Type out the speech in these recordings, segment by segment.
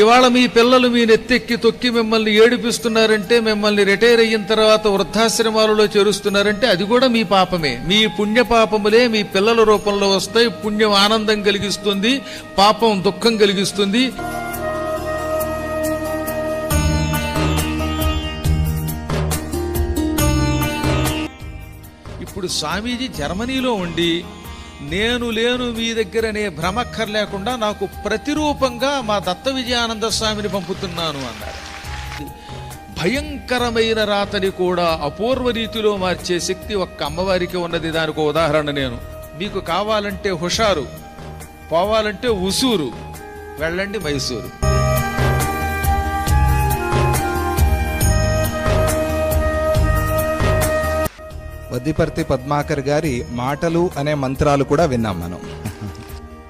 ఇవాళ మీ పిల్లలు మీ నెత్తెక్కి తొక్కి మిమ్మల్ని ఏడిపిస్తున్నారంటే మిమ్మల్ని రిటైర్ అయిన తర్వాత వృద్ధాశ్రమాలలో చేరుస్తున్నారంటే అది కూడా మీ పాపమే మీ పుణ్య పాపములే మీ పిల్లల రూపంలో వస్తాయి పుణ్యం ఆనందం కలిగిస్తుంది పాపం దుఃఖం కలిగిస్తుంది ఇప్పుడు స్వామీజీ జర్మనీలో ఉండి నేను లేను మీ దగ్గర భ్రమక్కర్ లేకుండా నాకు ప్రతిరూపంగా మా దత్త విజయానంద స్వామిని పంపుతున్నాను అన్నారు భయంకరమైన రాతని కూడా అపూర్వ రీతిలో మార్చే శక్తి ఒక్క అమ్మవారికి ఉన్నది దానికి ఉదాహరణ నేను మీకు కావాలంటే హుషారు పోవాలంటే ఉసూరు వెళ్ళండి మైసూరు వద్దిపర్తి పద్మాకర్ గారి మాటలు అనే మంత్రాలు కూడా విన్నాం మనం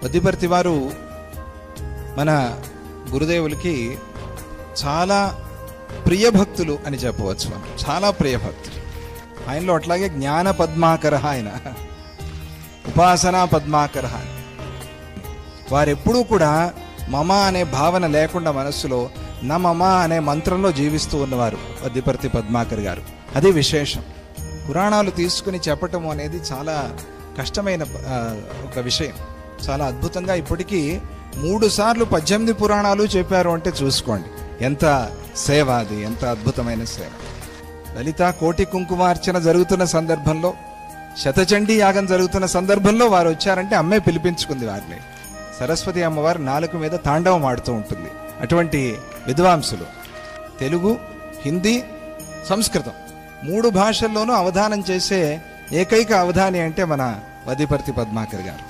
వద్దిపర్తి వారు మన గురుదేవులకి చాలా ప్రియభక్తులు అని చెప్పవచ్చు మనం చాలా ప్రియభక్తులు ఆయనలో అట్లాగే జ్ఞాన పద్మాకర ఆయన ఉపాసనా పద్మాకర వారెప్పుడూ కూడా మమ అనే భావన లేకుండా మనస్సులో మమ అనే మంత్రంలో జీవిస్తూ ఉన్నవారు వద్దిపర్తి పద్మాకర్ గారు అది విశేషం పురాణాలు తీసుకుని చెప్పటం అనేది చాలా కష్టమైన ఒక విషయం చాలా అద్భుతంగా ఇప్పటికీ మూడు సార్లు పద్దెనిమిది పురాణాలు చెప్పారు అంటే చూసుకోండి ఎంత సేవ అది ఎంత అద్భుతమైన సేవ లలిత కోటి కుంకుమార్చన జరుగుతున్న సందర్భంలో శతచండీ యాగం జరుగుతున్న సందర్భంలో వారు వచ్చారంటే అమ్మే పిలిపించుకుంది వారిని సరస్వతి అమ్మవారు నాలుగు మీద తాండవం ఆడుతూ ఉంటుంది అటువంటి విద్వాంసులు తెలుగు హిందీ సంస్కృతం మూడు భాషల్లోనూ అవధానం చేసే ఏకైక అవధాని అంటే మన వదిపర్తి పద్మాకర్ గారు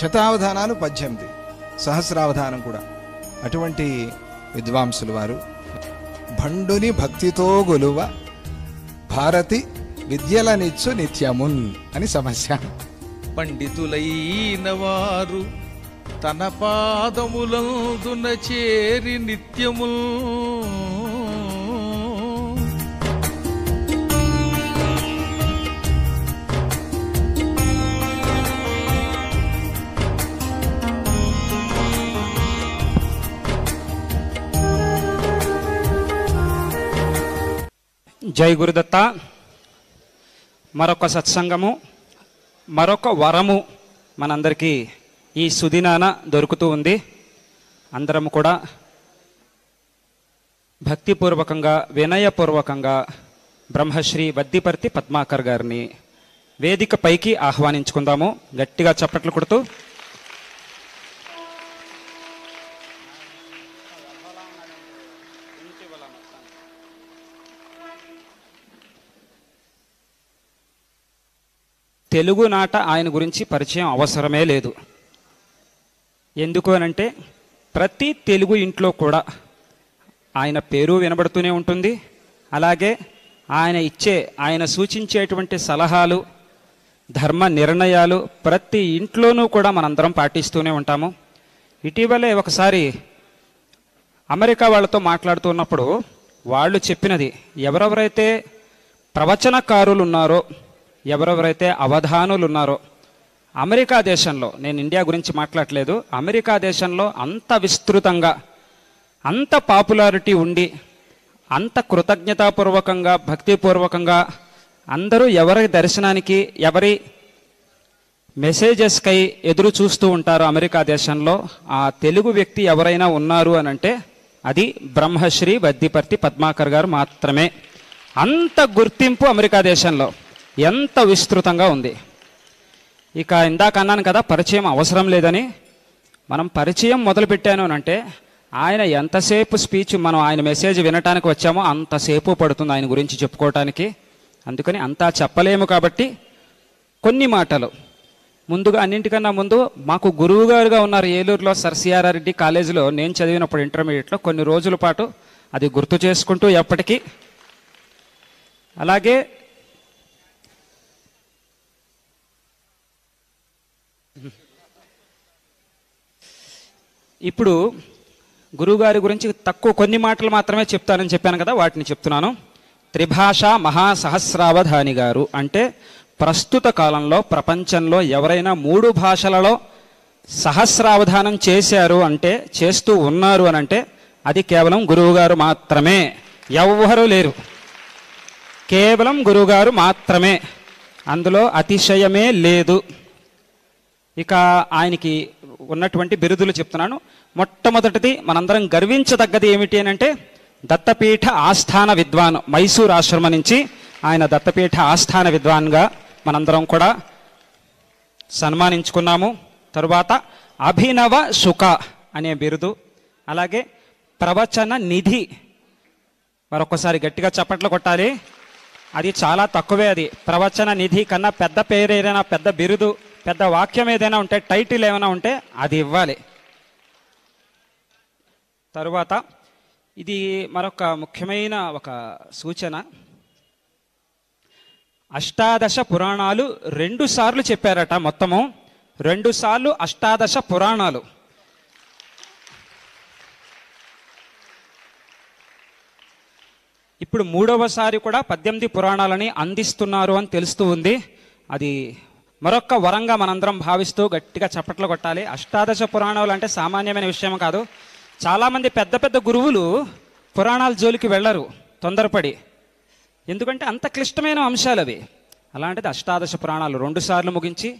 శతావధానాలు పద్దెనిమిది సహస్రావధానం కూడా అటువంటి విద్వాంసులు వారు భండుని భక్తితో గొలువ భారతి విద్యలనిచ్చు నిత్యమున్ అని సమస్య పండితులైన వారు తన పాదములందున చేరి నిత్యముల్ జై గురుదత్త మరొక సత్సంగము మరొక వరము మనందరికీ ఈ సుదినాన దొరుకుతూ ఉంది అందరము కూడా భక్తిపూర్వకంగా వినయపూర్వకంగా బ్రహ్మశ్రీ వద్దిపర్తి పద్మాకర్ గారిని వేదిక పైకి ఆహ్వానించుకుందాము గట్టిగా చప్పట్లు కొడుతూ తెలుగునాట ఆయన గురించి పరిచయం అవసరమే లేదు ఎందుకు అనంటే ప్రతి తెలుగు ఇంట్లో కూడా ఆయన పేరు వినబడుతూనే ఉంటుంది అలాగే ఆయన ఇచ్చే ఆయన సూచించేటువంటి సలహాలు ధర్మ నిర్ణయాలు ప్రతి ఇంట్లోనూ కూడా మనందరం పాటిస్తూనే ఉంటాము ఇటీవలే ఒకసారి అమెరికా వాళ్ళతో మాట్లాడుతున్నప్పుడు వాళ్ళు చెప్పినది ఎవరెవరైతే ప్రవచనకారులు ఉన్నారో ఎవరెవరైతే అవధానులు ఉన్నారో అమెరికా దేశంలో నేను ఇండియా గురించి మాట్లాడలేదు అమెరికా దేశంలో అంత విస్తృతంగా అంత పాపులారిటీ ఉండి అంత కృతజ్ఞతాపూర్వకంగా భక్తిపూర్వకంగా అందరూ ఎవరి దర్శనానికి ఎవరి మెసేజెస్కై ఎదురు చూస్తూ ఉంటారు అమెరికా దేశంలో ఆ తెలుగు వ్యక్తి ఎవరైనా ఉన్నారు అని అంటే అది బ్రహ్మశ్రీ వద్దిపర్తి పద్మాకర్ గారు మాత్రమే అంత గుర్తింపు అమెరికా దేశంలో ఎంత విస్తృతంగా ఉంది ఇక ఇందాక అన్నాను కదా పరిచయం అవసరం లేదని మనం పరిచయం మొదలుపెట్టాను అంటే ఆయన ఎంతసేపు స్పీచ్ మనం ఆయన మెసేజ్ వినటానికి వచ్చామో అంతసేపు పడుతుంది ఆయన గురించి చెప్పుకోవటానికి అందుకని అంతా చెప్పలేము కాబట్టి కొన్ని మాటలు ముందుగా అన్నింటికన్నా ముందు మాకు గురువుగారుగా ఉన్నారు ఏలూరులో సర్ సిఆర్ఆర్రెడ్డి కాలేజీలో నేను చదివినప్పుడు ఇంటర్మీడియట్లో కొన్ని రోజుల పాటు అది గుర్తు చేసుకుంటూ ఎప్పటికీ అలాగే ఇప్పుడు గురువుగారి గురించి తక్కువ కొన్ని మాటలు మాత్రమే చెప్తానని చెప్పాను కదా వాటిని చెప్తున్నాను త్రిభాష మహాసహస్రావధాని గారు అంటే ప్రస్తుత కాలంలో ప్రపంచంలో ఎవరైనా మూడు భాషలలో సహస్రావధానం చేశారు అంటే చేస్తూ ఉన్నారు అని అంటే అది కేవలం గురువుగారు మాత్రమే ఎవ్వరూ లేరు కేవలం గురువుగారు మాత్రమే అందులో అతిశయమే లేదు ఇక ఆయనకి ఉన్నటువంటి బిరుదులు చెప్తున్నాను మొట్టమొదటిది మనందరం గర్వించదగ్గది ఏమిటి అని అంటే దత్తపీఠ ఆస్థాన విద్వాన్ మైసూర్ ఆశ్రమం నుంచి ఆయన దత్తపీఠ ఆస్థాన విద్వాన్గా మనందరం కూడా సన్మానించుకున్నాము తరువాత అభినవ సుఖ అనే బిరుదు అలాగే ప్రవచన నిధి మరొకసారి గట్టిగా చప్పట్లు కొట్టాలి అది చాలా తక్కువే అది ప్రవచన నిధి కన్నా పెద్ద పేరేదైనా పెద్ద బిరుదు పెద్ద వాక్యం ఏదైనా ఉంటే టైటిల్ ఏమైనా ఉంటే అది ఇవ్వాలి తరువాత ఇది మరొక ముఖ్యమైన ఒక సూచన అష్టాదశ పురాణాలు రెండు సార్లు చెప్పారట మొత్తము రెండు సార్లు అష్టాదశ పురాణాలు ఇప్పుడు మూడవసారి కూడా పద్దెనిమిది పురాణాలని అందిస్తున్నారు అని తెలుస్తూ ఉంది అది మరొక్క వరంగా మనందరం భావిస్తూ గట్టిగా చప్పట్లు కొట్టాలి అష్టాదశ పురాణాలు అంటే సామాన్యమైన విషయం కాదు చాలామంది పెద్ద పెద్ద గురువులు పురాణాల జోలికి వెళ్ళరు తొందరపడి ఎందుకంటే అంత క్లిష్టమైన అంశాలు అవి అలాంటిది అష్టాదశ పురాణాలు రెండుసార్లు ముగించి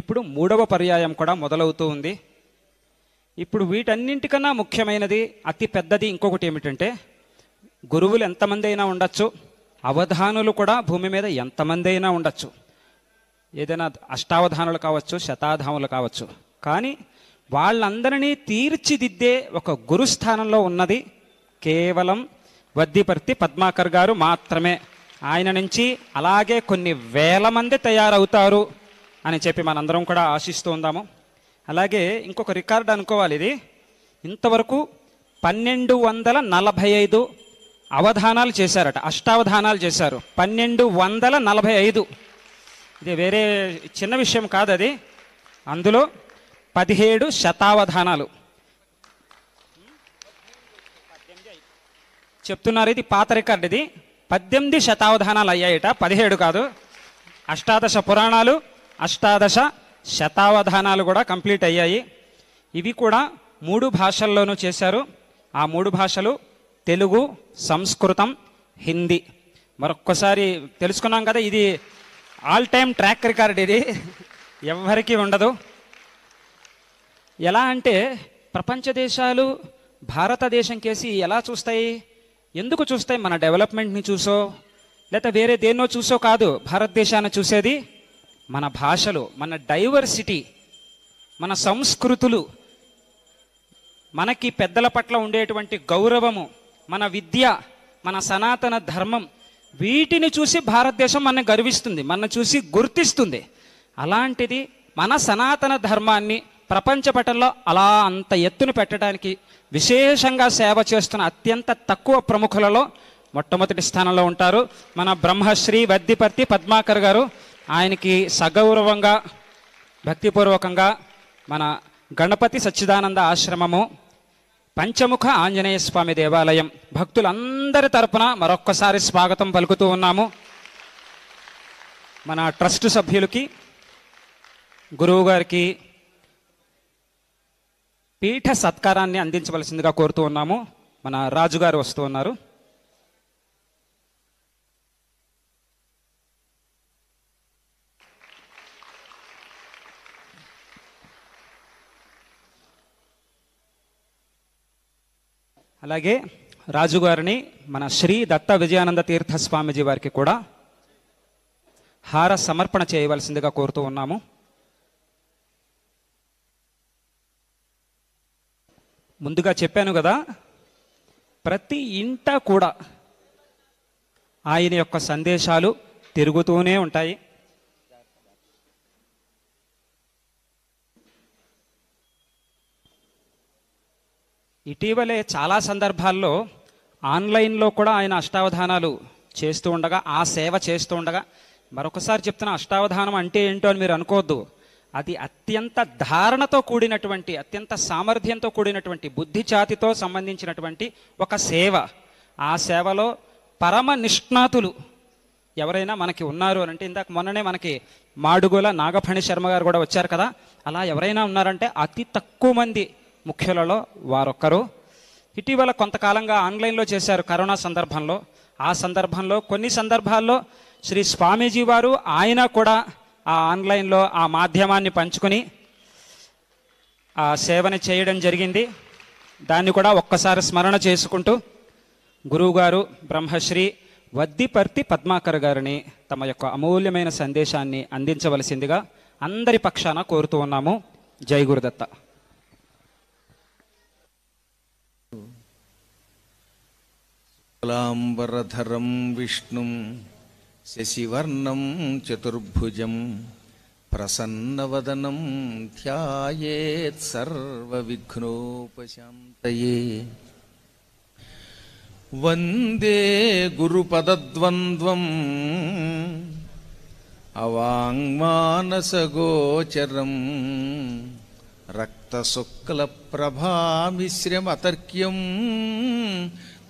ఇప్పుడు మూడవ పర్యాయం కూడా మొదలవుతూ ఉంది ఇప్పుడు వీటన్నింటికన్నా ముఖ్యమైనది అతి పెద్దది ఇంకొకటి ఏమిటంటే గురువులు ఎంతమంది అయినా ఉండొచ్చు అవధానులు కూడా భూమి మీద ఎంతమంది అయినా ఉండొచ్చు ఏదైనా అష్టావధానులు కావచ్చు శతాధాములు కావచ్చు కానీ వాళ్ళందరినీ తీర్చిదిద్దే ఒక గురుస్థానంలో ఉన్నది కేవలం వద్దిపర్తి పద్మాకర్ గారు మాత్రమే ఆయన నుంచి అలాగే కొన్ని వేల మంది తయారవుతారు అని చెప్పి మనందరం కూడా ఆశిస్తూ ఉందాము అలాగే ఇంకొక రికార్డ్ అనుకోవాలి ఇది ఇంతవరకు పన్నెండు వందల నలభై ఐదు అవధానాలు చేశారట అష్టావధానాలు చేశారు పన్నెండు వందల నలభై ఐదు ఇది వేరే చిన్న విషయం కాదు అది అందులో పదిహేడు శతావధానాలు చెప్తున్నారు ఇది పాత రికార్డు ఇది పద్దెనిమిది శతావధానాలు అయ్యాయిట పదిహేడు కాదు అష్టాదశ పురాణాలు అష్టాదశ శతావధానాలు కూడా కంప్లీట్ అయ్యాయి ఇవి కూడా మూడు భాషల్లోనూ చేశారు ఆ మూడు భాషలు తెలుగు సంస్కృతం హిందీ మరొక్కసారి తెలుసుకున్నాం కదా ఇది ఆల్ టైమ్ ట్రాక్ రికార్డ్ ఇది ఎవరికీ ఉండదు ఎలా అంటే ప్రపంచ దేశాలు భారతదేశం కేసి ఎలా చూస్తాయి ఎందుకు చూస్తాయి మన డెవలప్మెంట్ని చూసో లేదా వేరే దేన్నో చూసో కాదు భారతదేశాన్ని చూసేది మన భాషలు మన డైవర్సిటీ మన సంస్కృతులు మనకి పెద్దల పట్ల ఉండేటువంటి గౌరవము మన విద్య మన సనాతన ధర్మం వీటిని చూసి భారతదేశం మన గర్విస్తుంది మన చూసి గుర్తిస్తుంది అలాంటిది మన సనాతన ధర్మాన్ని ప్రపంచ పటంలో అలా అంత ఎత్తున పెట్టడానికి విశేషంగా సేవ చేస్తున్న అత్యంత తక్కువ ప్రముఖులలో మొట్టమొదటి స్థానంలో ఉంటారు మన బ్రహ్మశ్రీ వద్దిపర్తి పద్మాకర్ గారు ఆయనకి సగౌరవంగా భక్తిపూర్వకంగా మన గణపతి సచ్చిదానంద ఆశ్రమము పంచముఖ ఆంజనేయ స్వామి దేవాలయం భక్తులందరి తరపున మరొక్కసారి స్వాగతం పలుకుతూ ఉన్నాము మన ట్రస్ట్ సభ్యులకి గురువు గారికి పీఠ సత్కారాన్ని అందించవలసిందిగా కోరుతూ ఉన్నాము మన రాజుగారు వస్తూ ఉన్నారు అలాగే రాజుగారిని మన శ్రీ దత్త విజయానంద తీర్థ స్వామిజీ వారికి కూడా హార సమర్పణ చేయవలసిందిగా కోరుతూ ఉన్నాము ముందుగా చెప్పాను కదా ప్రతి ఇంట కూడా ఆయన యొక్క సందేశాలు తిరుగుతూనే ఉంటాయి ఇటీవలే చాలా సందర్భాల్లో ఆన్లైన్లో కూడా ఆయన అష్టావధానాలు చేస్తూ ఉండగా ఆ సేవ చేస్తూ ఉండగా మరొకసారి చెప్తున్న అష్టావధానం అంటే ఏంటో అని మీరు అనుకోవద్దు అది అత్యంత ధారణతో కూడినటువంటి అత్యంత సామర్థ్యంతో కూడినటువంటి బుద్ధి చాతితో సంబంధించినటువంటి ఒక సేవ ఆ సేవలో పరమ నిష్ణాతులు ఎవరైనా మనకి ఉన్నారు అని అంటే ఇందాక మొన్ననే మనకి మాడుగుల నాగఫణి శర్మ గారు కూడా వచ్చారు కదా అలా ఎవరైనా ఉన్నారంటే అతి తక్కువ మంది ముఖ్యులలో వారొక్కరు ఇటీవల కొంతకాలంగా ఆన్లైన్లో చేశారు కరోనా సందర్భంలో ఆ సందర్భంలో కొన్ని సందర్భాల్లో శ్రీ స్వామీజీ వారు ఆయన కూడా ఆ ఆన్లైన్లో ఆ మాధ్యమాన్ని పంచుకుని ఆ సేవని చేయడం జరిగింది దాన్ని కూడా ఒక్కసారి స్మరణ చేసుకుంటూ గురువుగారు బ్రహ్మశ్రీ వద్దిపర్తి పద్మాకర్ గారిని తమ యొక్క అమూల్యమైన సందేశాన్ని అందించవలసిందిగా అందరి పక్షాన కోరుతూ ఉన్నాము జై గురుదత్త लाम्बरधरं विष्णुं शशिवर्णं चतुर्भुजं प्रसन्नवदनं सर्वविघ्नोपशान्तये वन्दे गुरुपदद्वन्द्वम् अवाङ्मानसगोचरम् रक्तशुक्लप्रभामिश्रमतर्क्यम्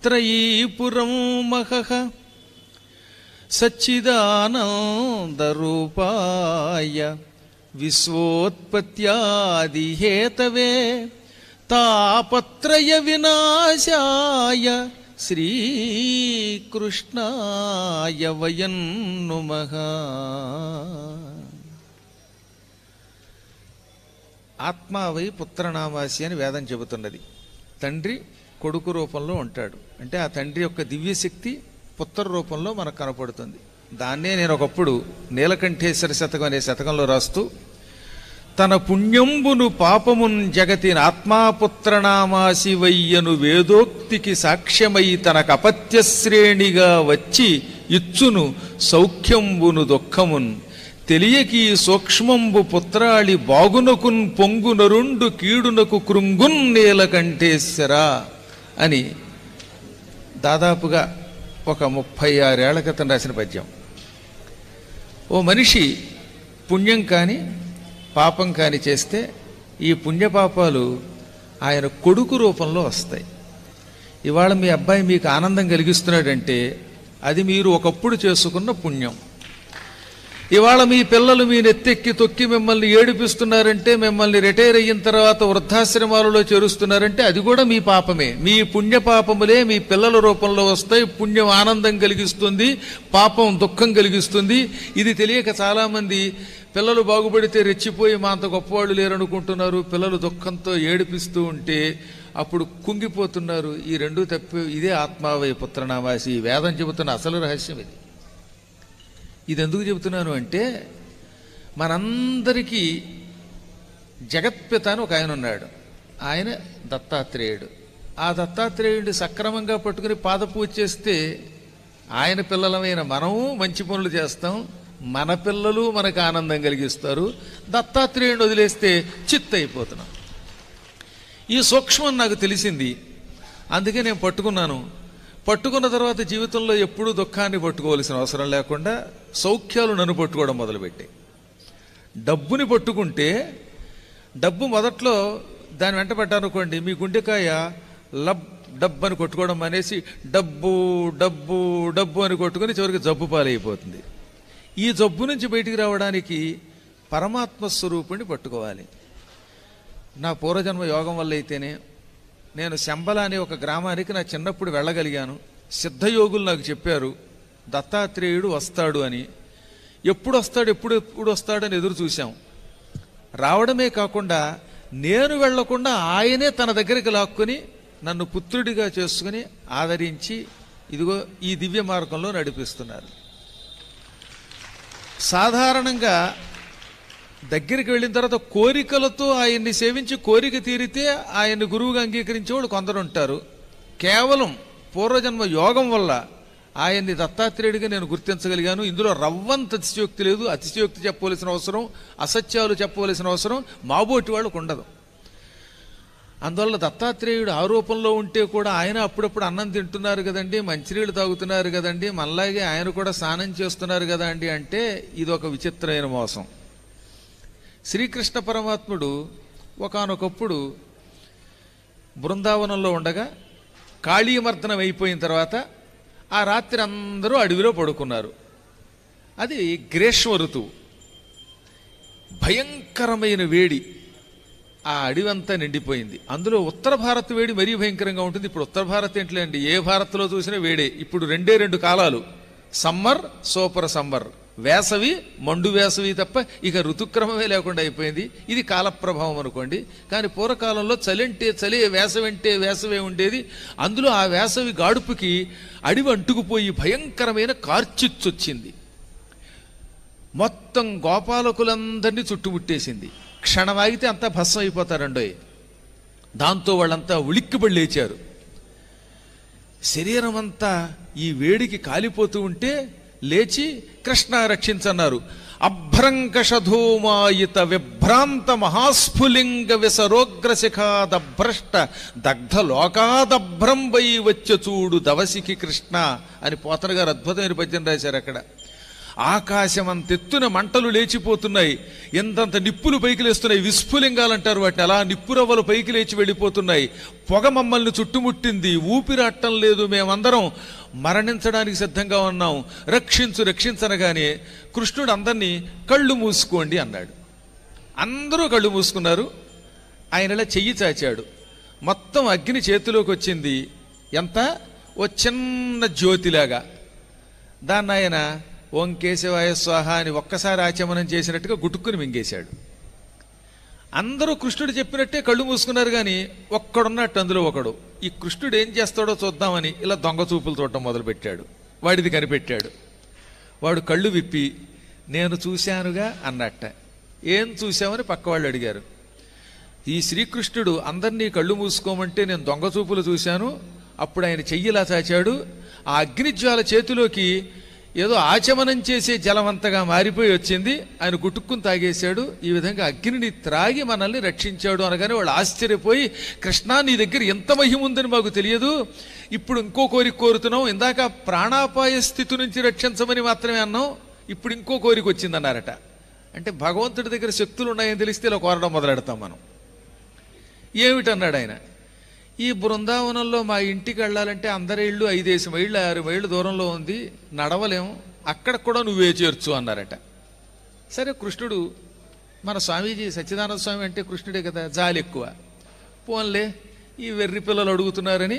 త్రయీపురం మహః సచ్చిదానందరూపాయ హేతవే తాపత్రయ వినాశాయ శ్రీకృష్ణాయ వయం నుమ ఆత్మావై పుత్రనామాసి అని వేదం చెబుతున్నది తండ్రి కొడుకు రూపంలో ఉంటాడు అంటే ఆ తండ్రి యొక్క దివ్యశక్తి పుత్ర రూపంలో మనకు కనపడుతుంది దాన్నే నేను ఒకప్పుడు నీలకంఠేశ్వర శతకం అనే శతకంలో రాస్తూ తన పుణ్యంబును పాపమున్ జగతిని ఆత్మాపుత్రనామాసి వయ్యను వేదోక్తికి సాక్ష్యమై తనకు అపత్యశ్రేణిగా వచ్చి ఇచ్చును సౌఖ్యంబును దుఃఖమున్ తెలియకి సూక్ష్మంబు పుత్రాళి బాగునకున్ పొంగునరుండు కీడునకు కృంగున్ నీలకంఠేశ్వరా అని దాదాపుగా ఒక ముప్పై ఆరేళ్ల క్రితం రాసిన పద్యం ఓ మనిషి పుణ్యం కానీ పాపం కానీ చేస్తే ఈ పుణ్యపాపాలు ఆయన కొడుకు రూపంలో వస్తాయి ఇవాళ మీ అబ్బాయి మీకు ఆనందం కలిగిస్తున్నాడంటే అది మీరు ఒకప్పుడు చేసుకున్న పుణ్యం ఇవాళ మీ పిల్లలు మీ నెత్తెక్కి తొక్కి మిమ్మల్ని ఏడిపిస్తున్నారంటే మిమ్మల్ని రిటైర్ అయిన తర్వాత వృద్ధాశ్రమాలలో చేరుస్తున్నారంటే అది కూడా మీ పాపమే మీ పుణ్య పాపములే మీ పిల్లల రూపంలో వస్తాయి పుణ్యం ఆనందం కలిగిస్తుంది పాపం దుఃఖం కలిగిస్తుంది ఇది తెలియక చాలామంది పిల్లలు బాగుపడితే రెచ్చిపోయి మా అంత గొప్పవాళ్ళు లేరనుకుంటున్నారు పిల్లలు దుఃఖంతో ఏడిపిస్తూ ఉంటే అప్పుడు కుంగిపోతున్నారు ఈ రెండు తప్పి ఇదే ఆత్మావయ పుత్రనామాసి వేదం చెబుతున్న అసలు రహస్యం ఇది ఇది ఎందుకు చెబుతున్నాను అంటే మనందరికీ జగత్పిత అని ఒక ఆయన ఉన్నాడు ఆయన దత్తాత్రేయుడు ఆ దత్తాత్రేయుడిని సక్రమంగా పట్టుకుని పాదపూజ చేస్తే ఆయన పిల్లలమైన మనము మంచి పనులు చేస్తాం మన పిల్లలు మనకు ఆనందం కలిగిస్తారు దత్తాత్రేయుడిని వదిలేస్తే చిత్తయిపోతున్నాం అయిపోతున్నాం ఈ సూక్ష్మం నాకు తెలిసింది అందుకే నేను పట్టుకున్నాను పట్టుకున్న తర్వాత జీవితంలో ఎప్పుడూ దుఃఖాన్ని పట్టుకోవాల్సిన అవసరం లేకుండా సౌఖ్యాలు నన్ను పట్టుకోవడం మొదలుపెట్టాయి డబ్బుని పట్టుకుంటే డబ్బు మొదట్లో దాని వెంట పెట్టానుకోండి మీ గుండెకాయ లబ్ డబ్బు అని కొట్టుకోవడం అనేసి డబ్బు డబ్బు డబ్బు అని కొట్టుకుని చివరికి జబ్బు పాలైపోతుంది ఈ జబ్బు నుంచి బయటికి రావడానికి పరమాత్మ స్వరూపుణ్ణి పట్టుకోవాలి నా పూర్వజన్మ యోగం వల్ల అయితేనే నేను శంబల అనే ఒక గ్రామానికి నా చిన్నప్పుడు వెళ్ళగలిగాను సిద్ధయోగులు నాకు చెప్పారు దత్తాత్రేయుడు వస్తాడు అని ఎప్పుడు వస్తాడు ఎప్పుడు ఎప్పుడు వస్తాడని ఎదురు చూశాం రావడమే కాకుండా నేను వెళ్లకుండా ఆయనే తన దగ్గరికి లాక్కుని నన్ను పుత్రుడిగా చేసుకుని ఆదరించి ఇదిగో ఈ దివ్య మార్గంలో నడిపిస్తున్నారు సాధారణంగా దగ్గరికి వెళ్ళిన తర్వాత కోరికలతో ఆయన్ని సేవించి కోరిక తీరితే ఆయన్ని గురువుగా అంగీకరించేవాడు కొందరు ఉంటారు కేవలం పూర్వజన్మ యోగం వల్ల ఆయన్ని దత్తాత్రేయుడిగా నేను గుర్తించగలిగాను ఇందులో రవ్వంత అతిశయోక్తి లేదు అతిశయోక్తి చెప్పవలసిన అవసరం అసత్యాలు చెప్పవలసిన అవసరం మాబోటి వాళ్ళకు ఉండదు అందువల్ల దత్తాత్రేయుడు ఆరోపణలో ఉంటే కూడా ఆయన అప్పుడప్పుడు అన్నం తింటున్నారు కదండి మంచినీళ్ళు తాగుతున్నారు కదండి మళ్ళాగే ఆయన కూడా స్నానం చేస్తున్నారు కదా అంటే ఇది ఒక విచిత్రమైన మోసం శ్రీకృష్ణ పరమాత్ముడు ఒకనొకప్పుడు బృందావనంలో ఉండగా కాళీమర్దనం అయిపోయిన తర్వాత ఆ రాత్రి అందరూ అడవిలో పడుకున్నారు అది గ్రీష్మ ఋతువు భయంకరమైన వేడి ఆ అడవి అంతా నిండిపోయింది అందులో ఉత్తర భారత్ వేడి మరీ భయంకరంగా ఉంటుంది ఇప్పుడు ఉత్తర భారత్ ఏంటిలే అండి ఏ భారత్లో చూసినా వేడే ఇప్పుడు రెండే రెండు కాలాలు సమ్మర్ సూపర్ సమ్మర్ వేసవి మండు వేసవి తప్ప ఇక ఋతుక్రమమే లేకుండా అయిపోయింది ఇది కాలప్రభావం అనుకోండి కానీ పూర్వకాలంలో చలింటే చలి వేసవి అంటే వేసవే ఉండేది అందులో ఆ వేసవి గాడుపుకి అడివి అంటుకుపోయి భయంకరమైన కార్చిచ్చొచ్చింది మొత్తం గోపాలకులందరినీ చుట్టుముట్టేసింది క్షణమాగితే అంతా భస్సం అయిపోతారండోయ్ దాంతో వాళ్ళంతా ఉలిక్కిబడి లేచారు శరీరం అంతా ఈ వేడికి కాలిపోతూ ఉంటే లేచి కృష్ణ రక్షించన్నారు అభ్రంకషధూమాయుత విభ్రాంత మహాస్ఫులింగ విసరోగ్రశిఖాదభ్రష్ట దగ్ధ లోకాదభ్రంబై వచ్చ చూడు దవసికి కృష్ణ అని పోతన గారు అద్భుతమైన పద్యం రాశారు అక్కడ ఆకాశం ఎత్తున మంటలు లేచిపోతున్నాయి ఎంతంత నిప్పులు పైకి లేస్తున్నాయి విస్ఫులింగాలంటారు వాటిని అలా నిప్పురవ్వలు పైకి లేచి వెళ్ళిపోతున్నాయి పొగ మమ్మల్ని చుట్టుముట్టింది ఊపిరాట్టం లేదు మేమందరం మరణించడానికి సిద్ధంగా ఉన్నాం రక్షించు రక్షించనగానే కృష్ణుడు అందరినీ కళ్ళు మూసుకోండి అన్నాడు అందరూ కళ్ళు మూసుకున్నారు ఆయన ఇలా చెయ్యి చాచాడు మొత్తం అగ్ని చేతిలోకి వచ్చింది ఎంత ఓ చిన్న జ్యోతిలాగా దాన్ని ఆయన ఓం కేశవాయ స్వాహ అని ఒక్కసారి ఆచమనం చేసినట్టుగా గుట్టుకుని మింగేశాడు అందరూ కృష్ణుడు చెప్పినట్టే కళ్ళు మూసుకున్నారు కానీ ఒక్కడున్నట్టు అందులో ఒకడు ఈ కృష్ణుడు ఏం చేస్తాడో చూద్దామని ఇలా దొంగ చూపులు చూడటం మొదలుపెట్టాడు వాడిది కనిపెట్టాడు వాడు కళ్ళు విప్పి నేను చూశానుగా అన్నట్ట ఏం చూశామని పక్కవాళ్ళు అడిగారు ఈ శ్రీకృష్ణుడు అందరినీ కళ్ళు మూసుకోమంటే నేను దొంగ చూపులు చూశాను అప్పుడు ఆయన చెయ్యిలా చాచాడు ఆ అగ్నిజ్వాల చేతిలోకి ఏదో ఆచమనం చేసే జలమంతగా మారిపోయి వచ్చింది ఆయన గుట్టుక్కుని తాగేశాడు ఈ విధంగా అగ్నిని త్రాగి మనల్ని రక్షించాడు అనగానే వాళ్ళు ఆశ్చర్యపోయి కృష్ణ నీ దగ్గర ఎంత మహిముందని మాకు తెలియదు ఇప్పుడు ఇంకో కోరిక కోరుతున్నాం ఇందాక ప్రాణాపాయ స్థితి నుంచి రక్షించమని మాత్రమే అన్నాం ఇప్పుడు ఇంకో కోరిక వచ్చిందన్నారట అంటే భగవంతుడి దగ్గర శక్తులు ఉన్నాయని తెలిస్తే ఇలా కోరడం మొదలెడతాం మనం ఏమిటన్నాడు ఆయన ఈ బృందావనంలో మా ఇంటికి వెళ్ళాలంటే అందరి ఇళ్ళు ఐదేసి మైళ్ళు ఆరు మైళ్ళు దూరంలో ఉంది నడవలేము అక్కడ కూడా నువ్వే చేర్చు అన్నారట సరే కృష్ణుడు మన స్వామీజీ సచ్చిదానంద స్వామి అంటే కృష్ణుడే కదా జాలి ఎక్కువ పోన్లే ఈ వెర్రి పిల్లలు అడుగుతున్నారని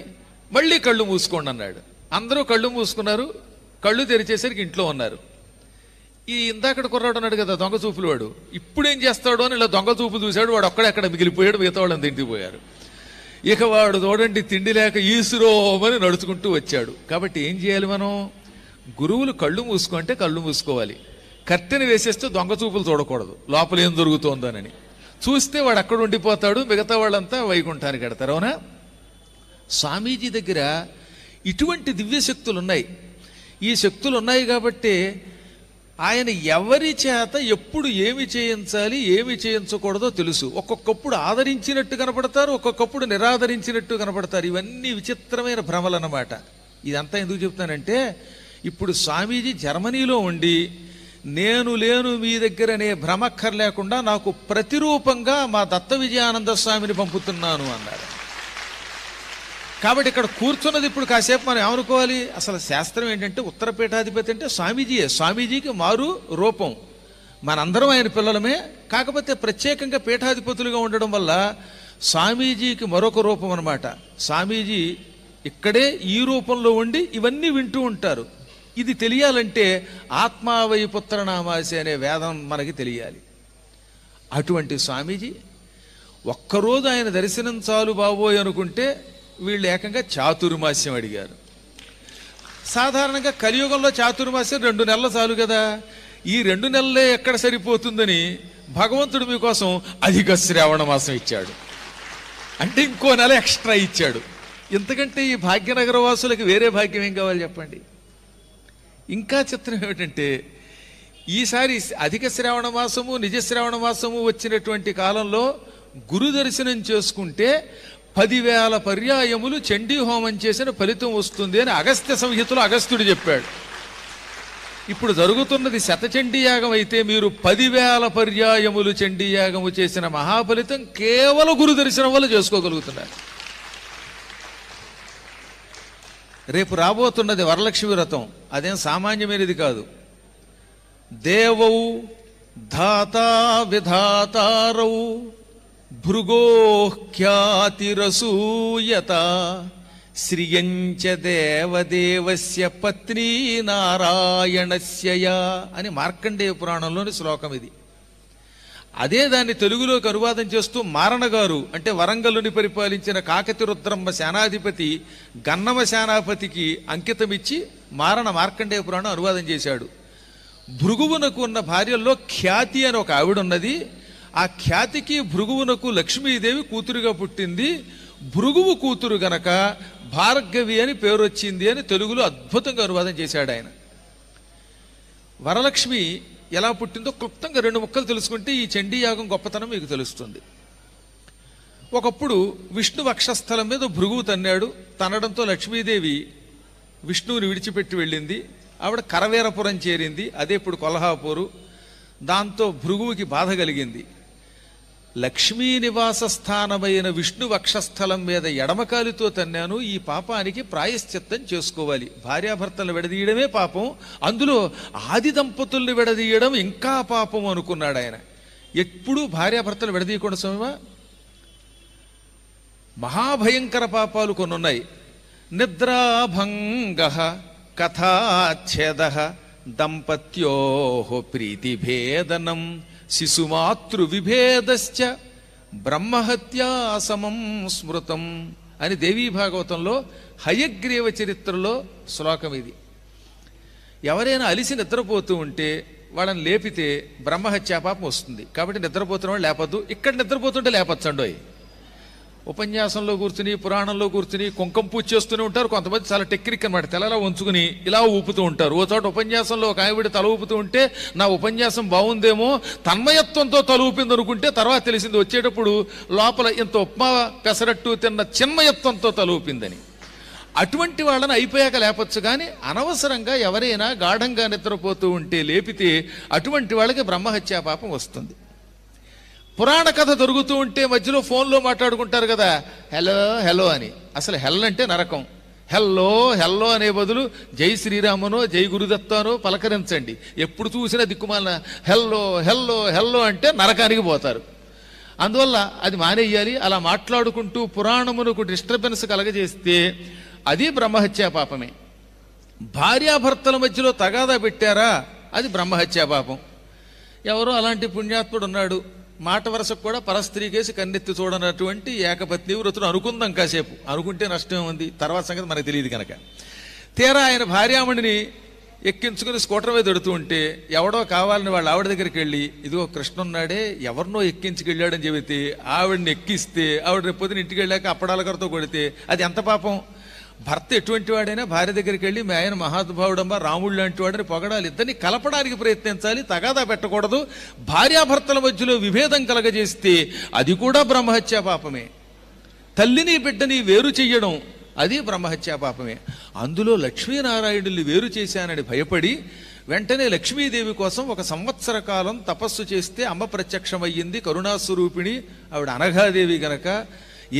మళ్ళీ కళ్ళు మూసుకోండి అన్నాడు అందరూ కళ్ళు మూసుకున్నారు కళ్ళు తెరిచేసరికి ఇంట్లో ఉన్నారు ఈ ఇందాకటి కుర్రాడు అన్నాడు కదా దొంగ చూపులు వాడు ఇప్పుడేం చేస్తాడు అని ఇలా దొంగ చూపు చూశాడు వాడు అక్కడ మిగిలిపోయాడు మిగతా వాళ్ళని తింటిపోయారు ఇక వాడు చూడండి తిండి లేక ఈసురోమని నడుచుకుంటూ వచ్చాడు కాబట్టి ఏం చేయాలి మనం గురువులు కళ్ళు మూసుకుంటే కళ్ళు మూసుకోవాలి కర్టెని వేసేస్తే దొంగ చూపులు చూడకూడదు లోపల ఏం దొరుకుతోందనని చూస్తే వాడు అక్కడ ఉండిపోతాడు మిగతా వాళ్ళంతా వైకుంఠానికి వెడతారు అవునా స్వామీజీ దగ్గర ఇటువంటి దివ్య శక్తులు ఉన్నాయి ఈ శక్తులు ఉన్నాయి కాబట్టి ఆయన ఎవరి చేత ఎప్పుడు ఏమి చేయించాలి ఏమి చేయించకూడదో తెలుసు ఒక్కొక్కప్పుడు ఆదరించినట్టు కనపడతారు ఒక్కొక్కప్పుడు నిరాదరించినట్టు కనపడతారు ఇవన్నీ విచిత్రమైన భ్రమలు అన్నమాట ఇదంతా ఎందుకు చెప్తానంటే ఇప్పుడు స్వామీజీ జర్మనీలో ఉండి నేను లేను మీ దగ్గర అనే భ్రమక్కర్లేకుండా నాకు ప్రతిరూపంగా మా దత్త విజయానంద స్వామిని పంపుతున్నాను అన్నారు కాబట్టి ఇక్కడ కూర్చున్నది ఇప్పుడు కాసేపు మనం ఏమనుకోవాలి అసలు శాస్త్రం ఏంటంటే ఉత్తర పీఠాధిపతి అంటే స్వామీజీయే స్వామీజీకి మారు రూపం మనందరం ఆయన పిల్లలమే కాకపోతే ప్రత్యేకంగా పీఠాధిపతులుగా ఉండడం వల్ల స్వామీజీకి మరొక రూపం అనమాట స్వామీజీ ఇక్కడే ఈ రూపంలో ఉండి ఇవన్నీ వింటూ ఉంటారు ఇది తెలియాలంటే పుత్రనామాసి అనే వేదం మనకి తెలియాలి అటువంటి స్వామీజీ ఒక్కరోజు ఆయన దర్శనం చాలు బాబోయ్ అనుకుంటే వీళ్ళు ఏకంగా చాతుర్మాస్యం అడిగారు సాధారణంగా కలియుగంలో చాతుర్మాస్యం రెండు నెలలు చాలు కదా ఈ రెండు నెలలే ఎక్కడ సరిపోతుందని భగవంతుడు మీకోసం అధిక శ్రావణ మాసం ఇచ్చాడు అంటే ఇంకో నెల ఎక్స్ట్రా ఇచ్చాడు ఎందుకంటే ఈ భాగ్యనగర వాసులకు వేరే భాగ్యం ఏం కావాలి చెప్పండి ఇంకా చిత్రం ఏమిటంటే ఈసారి అధిక శ్రావణ మాసము నిజ శ్రావణ మాసము వచ్చినటువంటి కాలంలో గురు దర్శనం చేసుకుంటే పదివేల పర్యాయములు చండీ హోమం చేసిన ఫలితం వస్తుంది అని అగస్త్య సంహితలో అగస్త్యుడు చెప్పాడు ఇప్పుడు జరుగుతున్నది శతచండీయాగం అయితే మీరు పదివేల పర్యాయములు చండీయాగము చేసిన మహాఫలితం కేవలం గురు దర్శనం వల్ల చేసుకోగలుగుతున్నారు రేపు రాబోతున్నది వరలక్ష్మి వ్రతం అదేం సామాన్యమైనది కాదు దేవౌ ధాత విధాతారౌ భృగోఖ్యాతిరసూయత శ్రియంచ దేవదేవస్య పత్నీ నారాయణస్య అని మార్కండేయ పురాణంలోని శ్లోకం ఇది అదే దాన్ని తెలుగులోకి అనువాదం చేస్తూ మారణగారు అంటే వరంగల్లుని పరిపాలించిన కాకతి రుద్రమ్మ సేనాధిపతి గన్నమ సేనాపతికి అంకితమిచ్చి మారణ మార్కండేయ పురాణం అనువాదం చేశాడు భృగువునకు ఉన్న భార్యల్లో ఖ్యాతి అని ఒక ఆవిడ ఉన్నది ఆ ఖ్యాతికి భృగువునకు లక్ష్మీదేవి కూతురుగా పుట్టింది భృగువు కూతురు గనక భార్గవి అని పేరు వచ్చింది అని తెలుగులో అద్భుతంగా అనువాదం చేశాడు ఆయన వరలక్ష్మి ఎలా పుట్టిందో క్లుప్తంగా రెండు ముక్కలు తెలుసుకుంటే ఈ చండీయాగం గొప్పతనం మీకు తెలుస్తుంది ఒకప్పుడు విష్ణు వక్షస్థలం మీద భృగువు తన్నాడు తనడంతో లక్ష్మీదేవి విష్ణువుని విడిచిపెట్టి వెళ్ళింది ఆవిడ కరవేరపురం చేరింది అదే ఇప్పుడు కొల్హాపూరు దాంతో భృగువుకి బాధ కలిగింది లక్ష్మీ నివాస స్థానమైన విష్ణు వక్షస్థలం మీద ఎడమకాలితో తన్నాను ఈ పాపానికి ప్రాయశ్చిత్తం చేసుకోవాలి భార్యాభర్తలు విడదీయడమే పాపం అందులో ఆది దంపతుల్ని విడదీయడం ఇంకా పాపం అనుకున్నాడు ఆయన ఎప్పుడూ భార్యాభర్తలు విడదీయకుండా స్వామివా మహాభయంకర పాపాలు కొన్ని ఉన్నాయి నిద్రాభంగ కథాఛేద ప్రీతి ప్రీతిభేదనం శిశుమాతృ విభేదశ్చ బ్రహ్మహత్యాసమం స్మృతం అని దేవీ భాగవతంలో హయగ్రీవ చరిత్రలో శ్లోకం ఇది ఎవరైనా అలిసి నిద్రపోతూ ఉంటే వాళ్ళని లేపితే బ్రహ్మహత్యాపాపం వస్తుంది కాబట్టి నిద్రపోతున్న వాళ్ళు లేపద్దు ఇక్కడ నిద్రపోతుంటే లేపచ్చండోయ్ ఉపన్యాసంలో కూర్చుని పురాణంలో కూర్చుని కుంకం పూజ చేస్తూనే ఉంటారు కొంతమంది చాలా టెక్నిక్ అనమాట తెలలా ఉంచుకుని ఇలా ఊపుతూ ఉంటారు ఓ చోట ఉపన్యాసంలో ఒక ఆవిడ తల ఊపుతూ ఉంటే నా ఉపన్యాసం బాగుందేమో తన్మయత్వంతో తల ఊపింది అనుకుంటే తర్వాత తెలిసింది వచ్చేటప్పుడు లోపల ఇంత ఉప్మా పెసరట్టు తిన్న చిన్మయత్వంతో తల ఊపిందని అటువంటి వాళ్ళని అయిపోయాక లేపచ్చు కానీ అనవసరంగా ఎవరైనా గాఢంగా నిద్రపోతూ ఉంటే లేపితే అటువంటి వాళ్ళకి బ్రహ్మహత్యా పాపం వస్తుంది పురాణ కథ దొరుకుతూ ఉంటే మధ్యలో ఫోన్లో మాట్లాడుకుంటారు కదా హలో హలో అని అసలు హెల్ అంటే నరకం హెల్లో హెల్లో అనే బదులు జై శ్రీరామనో జై గురుదత్తనో పలకరించండి ఎప్పుడు చూసినా దిక్కుమాలిన హెల్లో హెల్లో హెల్లో అంటే నరకానికి పోతారు అందువల్ల అది మానేయాలి అలా మాట్లాడుకుంటూ పురాణమునకు డిస్టర్బెన్స్ కలగజేస్తే అది బ్రహ్మహత్యా పాపమే భార్యాభర్తల మధ్యలో తగాదా పెట్టారా అది బ్రహ్మహత్యా పాపం ఎవరో అలాంటి పుణ్యాత్ముడు ఉన్నాడు మాట వరసకు కూడా కేసి కన్నెత్తి చూడనటువంటి ఏకపత్ని వ్రతుడు అనుకుందాం కాసేపు అనుకుంటే నష్టం ఉంది తర్వాత సంగతి మనకు తెలియదు కనుక తీరా ఆయన భార్యామణిని ఎక్కించుకుని స్కూటర్ మీద పెడుతూ ఉంటే ఎవడో కావాలని వాళ్ళు ఆవిడ దగ్గరికి వెళ్ళి ఇదిగో కృష్ణ ఉన్నాడే ఎవరినో ఎక్కించుకెళ్ళాడని చెబితే ఆవిడని ఎక్కిస్తే ఆవిడ రేపు పొద్దున ఇంటికి వెళ్ళాక అప్పడాలకరతో కొడితే అది ఎంత పాపం భర్త ఎటువంటి వాడైనా భార్య దగ్గరికి వెళ్ళి మీ ఆయన మహాద్భావుడమ్మ రాముళ్ళు లాంటి వాడని పొగడాలి ఇద్దరిని కలపడానికి ప్రయత్నించాలి తగాదా పెట్టకూడదు భార్యాభర్తల మధ్యలో విభేదం కలగజేస్తే అది కూడా బ్రహ్మహత్యా పాపమే తల్లిని బిడ్డని వేరు చెయ్యడం అది బ్రహ్మహత్యా పాపమే అందులో లక్ష్మీనారాయణుల్ని వేరు చేశానని భయపడి వెంటనే లక్ష్మీదేవి కోసం ఒక సంవత్సర కాలం తపస్సు చేస్తే అమ్మ ప్రత్యక్షమయ్యింది కరుణాస్వరూపిణి ఆవిడ అనఘాదేవి గనక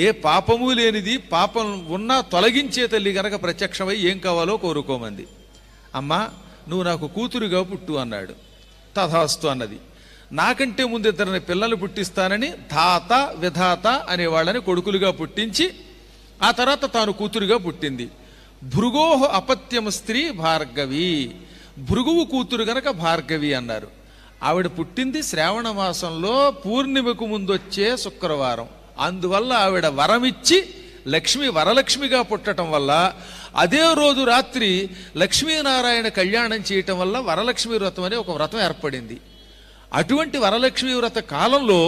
ఏ పాపము లేనిది పాపం ఉన్నా తొలగించే తల్లి గనక ప్రత్యక్షమై ఏం కావాలో కోరుకోమంది అమ్మా నువ్వు నాకు కూతురుగా పుట్టు అన్నాడు తథాస్తు అన్నది నాకంటే ముందు ఇద్దరిని పిల్లలు పుట్టిస్తానని ధాత విధాత అనే వాళ్ళని కొడుకులుగా పుట్టించి ఆ తర్వాత తాను కూతురుగా పుట్టింది భృగోహ అపత్యము స్త్రీ భార్గవి భృగువు కూతురు గనక భార్గవి అన్నారు ఆవిడ పుట్టింది శ్రావణ మాసంలో పూర్ణిమకు వచ్చే శుక్రవారం అందువల్ల ఆవిడ వరమిచ్చి లక్ష్మి వరలక్ష్మిగా పుట్టడం వల్ల అదే రోజు రాత్రి లక్ష్మీనారాయణ కళ్యాణం చేయటం వల్ల వరలక్ష్మి వ్రతం అనే ఒక వ్రతం ఏర్పడింది అటువంటి వరలక్ష్మి వ్రత కాలంలో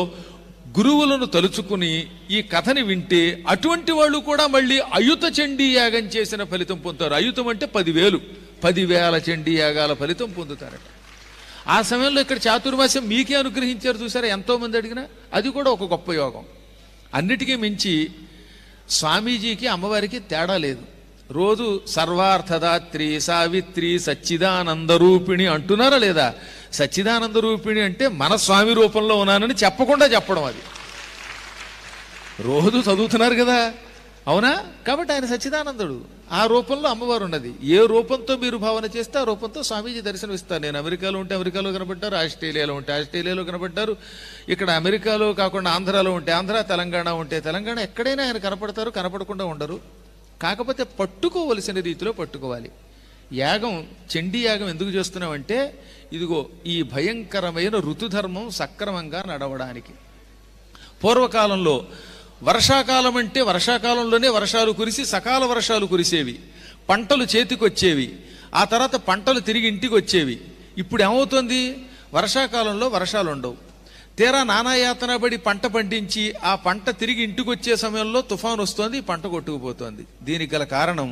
గురువులను తలుచుకుని ఈ కథని వింటే అటువంటి వాళ్ళు కూడా మళ్ళీ అయుత చండీ యాగం చేసిన ఫలితం పొందుతారు అయుతం అంటే పదివేలు పదివేల చండీ యాగాల ఫలితం పొందుతారట ఆ సమయంలో ఇక్కడ చాతుర్మాసం మీకే అనుగ్రహించారు చూసారా ఎంతోమంది అడిగినా అది కూడా ఒక గొప్ప యోగం అన్నిటికీ మించి స్వామీజీకి అమ్మవారికి తేడా లేదు రోజు సర్వార్థదాత్రి సావిత్రి సచ్చిదానంద రూపిణి అంటున్నారా లేదా సచ్చిదానంద రూపిణి అంటే మన స్వామి రూపంలో ఉన్నానని చెప్పకుండా చెప్పడం అది రోజు చదువుతున్నారు కదా అవునా కాబట్టి ఆయన సచ్చిదానందుడు ఆ రూపంలో అమ్మవారు ఉన్నది ఏ రూపంతో మీరు భావన చేస్తే ఆ రూపంతో స్వామీజీ ఇస్తారు నేను అమెరికాలో ఉంటే అమెరికాలో కనబడ్డారు ఆస్ట్రేలియాలో ఉంటే ఆస్ట్రేలియాలో కనబడ్డారు ఇక్కడ అమెరికాలో కాకుండా ఆంధ్రాలో ఉంటే ఆంధ్ర తెలంగాణ ఉంటే తెలంగాణ ఎక్కడైనా ఆయన కనపడతారు కనపడకుండా ఉండరు కాకపోతే పట్టుకోవలసిన రీతిలో పట్టుకోవాలి యాగం చండీ యాగం ఎందుకు చేస్తున్నామంటే ఇదిగో ఈ భయంకరమైన ఋతుధర్మం సక్రమంగా నడవడానికి పూర్వకాలంలో వర్షాకాలం అంటే వర్షాకాలంలోనే వర్షాలు కురిసి సకాల వర్షాలు కురిసేవి పంటలు చేతికొచ్చేవి ఆ తర్వాత పంటలు తిరిగి ఇంటికి వచ్చేవి ఇప్పుడు ఏమవుతుంది వర్షాకాలంలో వర్షాలు ఉండవు తీరా నానాయాతన పడి పంట పండించి ఆ పంట తిరిగి ఇంటికి వచ్చే సమయంలో తుఫాను వస్తోంది పంట కొట్టుకుపోతోంది దీనికి గల కారణం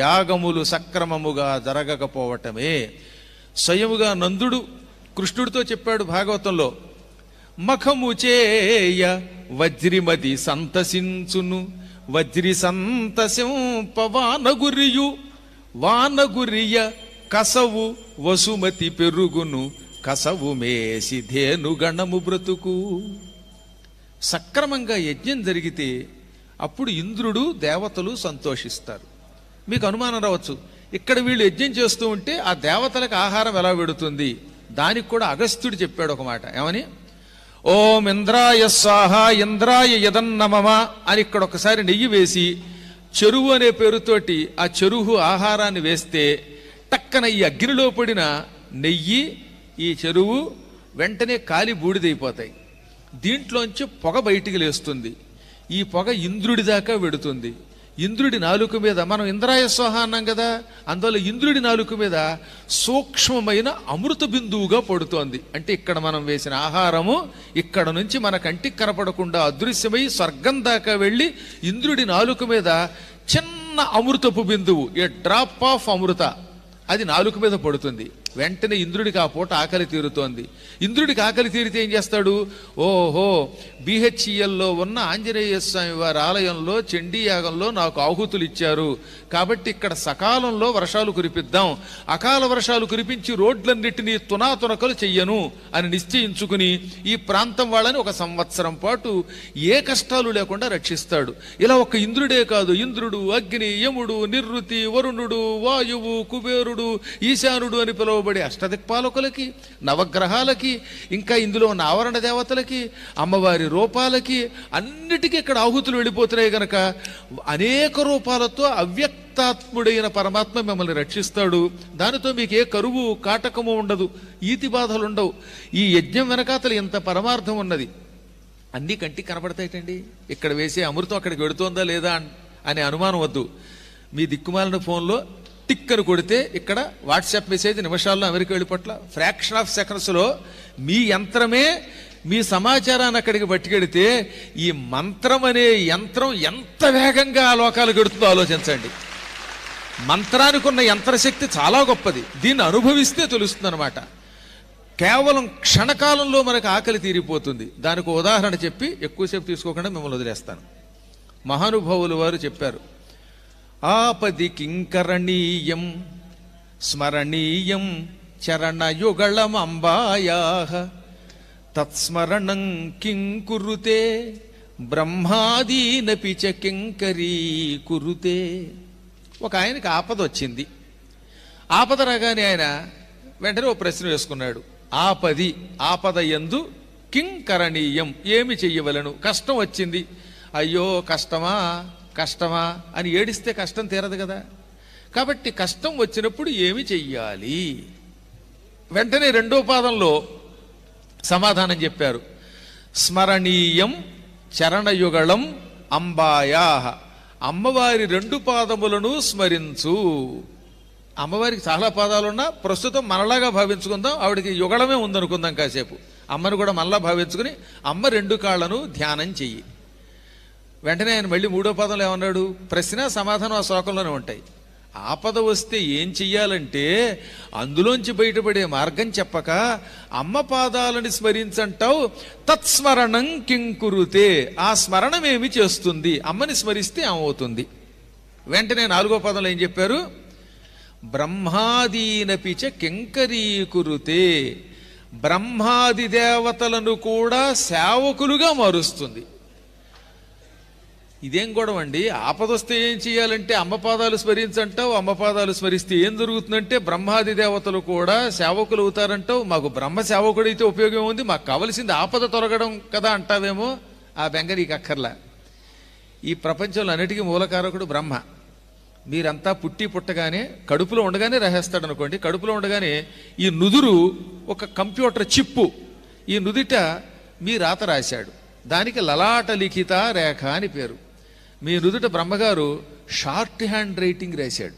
యాగములు సక్రమముగా జరగకపోవటమే స్వయముగా నందుడు కృష్ణుడితో చెప్పాడు భాగవతంలో మఖము చేయ వజ్రిమది సంతసించును వజ్రి సంతసింప వానగురియు వానగురియ కసవు వసుమతి పెరుగును కసవు మేసి గణము బ్రతుకు సక్రమంగా యజ్ఞం జరిగితే అప్పుడు ఇంద్రుడు దేవతలు సంతోషిస్తారు మీకు అనుమానం రావచ్చు ఇక్కడ వీళ్ళు యజ్ఞం చేస్తూ ఉంటే ఆ దేవతలకు ఆహారం ఎలా పెడుతుంది దానికి కూడా అగస్త్యుడు చెప్పాడు ఒక మాట ఏమని ఓం ఇంద్రాయ స్వాహ ఇంద్రాయ యదన్నమ అని ఇక్కడ ఒకసారి నెయ్యి వేసి చెరువు అనే పేరుతోటి ఆ చెరువు ఆహారాన్ని వేస్తే టక్కన ఈ అగ్నిలో పడిన నెయ్యి ఈ చెరువు వెంటనే కాలి బూడిదైపోతాయి దీంట్లోంచి పొగ బయటికి లేస్తుంది ఈ పొగ ఇంద్రుడి దాకా వెడుతుంది ఇంద్రుడి నాలుక మీద మనం ఇంద్రాయ స్వాహ అన్నాం కదా అందువల్ల ఇంద్రుడి నాలుక మీద సూక్ష్మమైన అమృత బిందువుగా పడుతోంది అంటే ఇక్కడ మనం వేసిన ఆహారము ఇక్కడ నుంచి మన కంటికి కనపడకుండా అదృశ్యమై స్వర్గం దాకా వెళ్ళి ఇంద్రుడి నాలుక మీద చిన్న అమృతపు బిందువు ఏ డ్రాప్ ఆఫ్ అమృత అది నాలుక మీద పడుతుంది వెంటనే ఇంద్రుడికి ఆ పూట ఆకలి తీరుతోంది ఇంద్రుడికి ఆకలి తీరితే ఏం చేస్తాడు ఓహో బీహెచ్ఈఎల్లో ఉన్న ఆంజనేయ స్వామి వారి ఆలయంలో చండీయాగంలో నాకు ఆహుతులు ఇచ్చారు కాబట్టి ఇక్కడ సకాలంలో వర్షాలు కురిపిద్దాం అకాల వర్షాలు కురిపించి రోడ్లన్నిటినీ తునాతునకలు చెయ్యను అని నిశ్చయించుకుని ఈ ప్రాంతం వాళ్ళని ఒక సంవత్సరం పాటు ఏ కష్టాలు లేకుండా రక్షిస్తాడు ఇలా ఒక ఇంద్రుడే కాదు ఇంద్రుడు అగ్ని యముడు నిర్వృతి వరుణుడు వాయువు కుబేరుడు ఈశానుడు అని పిలువబడే అష్టదిక్పాలకులకి నవగ్రహాలకి ఇంకా ఇందులో ఉన్న ఆవరణ దేవతలకి అమ్మవారి రూపాలకి అన్నిటికీ ఇక్కడ ఆహుతులు వెళ్ళిపోతున్నాయి గనక అనేక రూపాలతో అవ్యక్తాత్ముడైన పరమాత్మ మిమ్మల్ని రక్షిస్తాడు దానితో మీకు ఏ కరువు కాటకము ఉండదు ఈతి బాధలు ఉండవు ఈ యజ్ఞం వెనకాతలు ఇంత పరమార్థం ఉన్నది అన్ని కంటికి కనబడతాయిటండి ఇక్కడ వేసే అమృతం అక్కడికి వెడుతోందా లేదా అనే అనుమానం వద్దు మీ దిక్కుమాలిన ఫోన్లో టిక్కను కొడితే ఇక్కడ వాట్సాప్ మెసేజ్ నిమిషాల్లో అమెరికా వెళ్ళిపట్ల ఫ్రాక్షన్ ఆఫ్ సెకండ్స్లో మీ యంత్రమే మీ సమాచారాన్ని అక్కడికి పట్టుకెడితే ఈ మంత్రం అనే యంత్రం ఎంత వేగంగా ఆ లోకాలు గడుతుందో ఆలోచించండి మంత్రానికి ఉన్న యంత్రశక్తి చాలా గొప్పది దీన్ని అనుభవిస్తే తెలుస్తుంది అనమాట కేవలం క్షణకాలంలో మనకు ఆకలి తీరిపోతుంది దానికి ఉదాహరణ చెప్పి ఎక్కువసేపు తీసుకోకుండా మిమ్మల్ని వదిలేస్తాను మహానుభావులు వారు చెప్పారు ఆపది కింకరణీయం స్మరణీయం చరణయుగళమంబాయా తత్స్మరణం కిం కురుతే బ్రహ్మాదీనపి కింకరీ కురుతే ఒక ఆయనకి ఆపద వచ్చింది ఆపద రాగానే ఆయన వెంటనే ఓ ప్రశ్న వేసుకున్నాడు ఆపది ఆపద ఎందు కిం కరణీయం ఏమి చెయ్యవలను కష్టం వచ్చింది అయ్యో కష్టమా కష్టమా అని ఏడిస్తే కష్టం తీరదు కదా కాబట్టి కష్టం వచ్చినప్పుడు ఏమి చెయ్యాలి వెంటనే రెండో పాదంలో సమాధానం చెప్పారు స్మరణీయం చరణయుగళం అంబాయా అమ్మవారి రెండు పాదములను స్మరించు అమ్మవారికి చాలా పాదాలున్నా ప్రస్తుతం మనలాగా భావించుకుందాం ఆవిడకి యుగళమే ఉందనుకుందాం కాసేపు అమ్మను కూడా మనలా భావించుకుని అమ్మ రెండు కాళ్లను ధ్యానం చెయ్యి వెంటనే ఆయన మళ్ళీ మూడో పాదంలో ఏమన్నాడు ప్రశ్న సమాధానం ఆ శ్లోకంలోనే ఉంటాయి ఆపద వస్తే ఏం చెయ్యాలంటే అందులోంచి బయటపడే మార్గం చెప్పక అమ్మ పాదాలని స్మరించంటావు తత్స్మరణం కింకురుతే ఆ స్మరణమేమి చేస్తుంది అమ్మని స్మరిస్తే ఏమవుతుంది వెంటనే నాలుగో పదంలో ఏం చెప్పారు బ్రహ్మాదీనపిచ కింకరీకురుతే బ్రహ్మాది దేవతలను కూడా సేవకులుగా మారుస్తుంది ఇదేం గొడవ అండి ఆపదొస్తే ఏం చేయాలంటే అమ్మ పాదాలు స్మరించంటావు అమ్మ పాదాలు స్మరిస్తే ఏం జరుగుతుందంటే బ్రహ్మాది దేవతలు కూడా సేవకులు అవుతారంటావు మాకు బ్రహ్మ సేవకుడైతే ఉపయోగం ఉంది మాకు కావలసింది ఆపద తొలగడం కదా అంటావేమో ఆ బెంగ నీకు అక్కర్లా ఈ ప్రపంచంలో అన్నిటికీ మూలకారకుడు బ్రహ్మ మీరంతా పుట్టి పుట్టగానే కడుపులో ఉండగానే రహేస్తాడు అనుకోండి కడుపులో ఉండగానే ఈ నుదురు ఒక కంప్యూటర్ చిప్పు ఈ నుదిట మీ రాత రాశాడు దానికి లలాట లిఖిత రేఖ అని పేరు మీ నుదుట బ్రహ్మగారు షార్ట్ హ్యాండ్ రైటింగ్ రాశాడు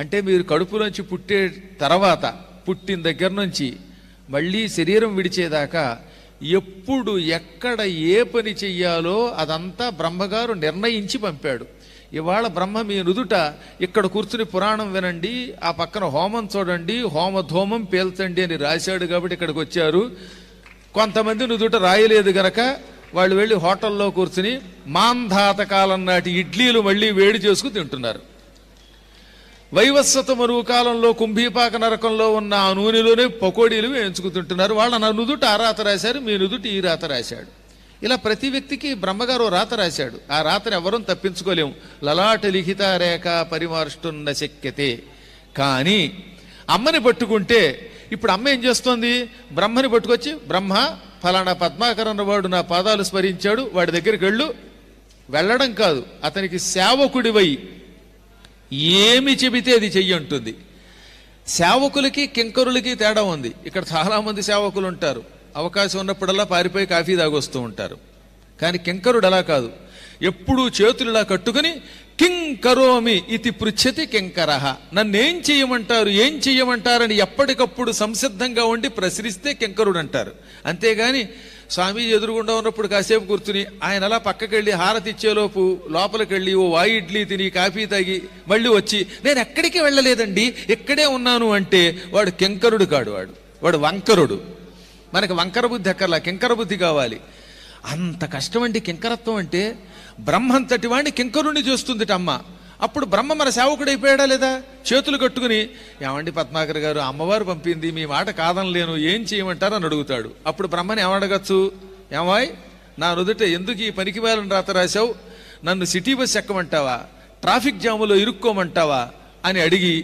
అంటే మీరు కడుపులోంచి పుట్టే తర్వాత పుట్టిన దగ్గర నుంచి మళ్ళీ శరీరం విడిచేదాకా ఎప్పుడు ఎక్కడ ఏ పని చెయ్యాలో అదంతా బ్రహ్మగారు నిర్ణయించి పంపాడు ఇవాళ బ్రహ్మ మీ నుదుట ఇక్కడ కూర్చుని పురాణం వినండి ఆ పక్కన హోమం చూడండి హోమధోమం పేల్చండి అని రాశాడు కాబట్టి ఇక్కడికి వచ్చారు కొంతమంది నుదుట రాయలేదు గనక వాళ్ళు వెళ్ళి హోటల్లో కూర్చుని మాంధాతకాలం నాటి ఇడ్లీలు మళ్ళీ వేడి చేసుకుని తింటున్నారు వైవస్వత మరువు కాలంలో కుంభీపాక నరకంలో ఉన్న ఆ నూనెలోనే పకోడీలు వేయించుకుతుంటున్నారు వాళ్ళు నా నుదుట ఆ రాత రాశారు మీ నుదుట ఈ రాత రాశాడు ఇలా ప్రతి వ్యక్తికి బ్రహ్మగారు రాత రాశాడు ఆ రాతను ఎవరూ తప్పించుకోలేము లలాట లిఖిత రేఖ పరిమార్చున్న శక్యతే కానీ అమ్మని పట్టుకుంటే ఇప్పుడు అమ్మ ఏం చేస్తోంది బ్రహ్మని పట్టుకొచ్చి బ్రహ్మ ఫలానా పద్మాకరణ వాడు నా పాదాలు స్మరించాడు వాడి దగ్గరికి వెళ్ళు వెళ్ళడం కాదు అతనికి సేవకుడివై ఏమి చెబితే అది చెయ్యి ఉంటుంది సేవకులకి కింకరులకి తేడా ఉంది ఇక్కడ చాలామంది సేవకులు ఉంటారు అవకాశం ఉన్నప్పుడల్లా పారిపోయి కాఫీ తాగొస్తూ ఉంటారు కానీ కింకరుడు అలా కాదు ఎప్పుడూ చేతులు ఇలా కట్టుకుని కిం కరోమి ఇది పృచ్చతి కింకర నన్నేం చేయమంటారు ఏం చేయమంటారని ఎప్పటికప్పుడు సంసిద్ధంగా ఉండి ప్రసరిస్తే కింకరుడు అంటారు అంతేగాని స్వామీజీ ఎదురుగుండా ఉన్నప్పుడు కాసేపు కూర్చుని ఆయన అలా పక్కకెళ్ళి హారతి ఇచ్చేలోపు లోపలికి వెళ్ళి ఓ వాయి ఇడ్లీ తిని కాఫీ తాగి మళ్ళీ వచ్చి నేను ఎక్కడికి వెళ్ళలేదండి ఇక్కడే ఉన్నాను అంటే వాడు కింకరుడు కాడు వాడు వాడు వంకరుడు మనకి వంకర బుద్ధి ఎక్కర్లా కింకర బుద్ధి కావాలి అంత కష్టం అండి కింకరత్వం అంటే బ్రహ్మంతటి వాడిని కింకరుణ్ణి చూస్తుంది అమ్మ అప్పుడు బ్రహ్మ మన సేవకుడు అయిపోయాడా లేదా చేతులు కట్టుకుని ఏమండి పద్మాకర్ గారు అమ్మవారు పంపింది మీ మాట కాదని లేను ఏం చేయమంటారు అని అడుగుతాడు అప్పుడు బ్రహ్మని ఏమడగచ్చు ఏమాయ్ నా నుదుట ఎందుకు ఈ పనికి వేలని రాత రాశావు నన్ను సిటీ బస్ ఎక్కమంటావా ట్రాఫిక్ జాములో ఇరుక్కోమంటావా అని అడిగి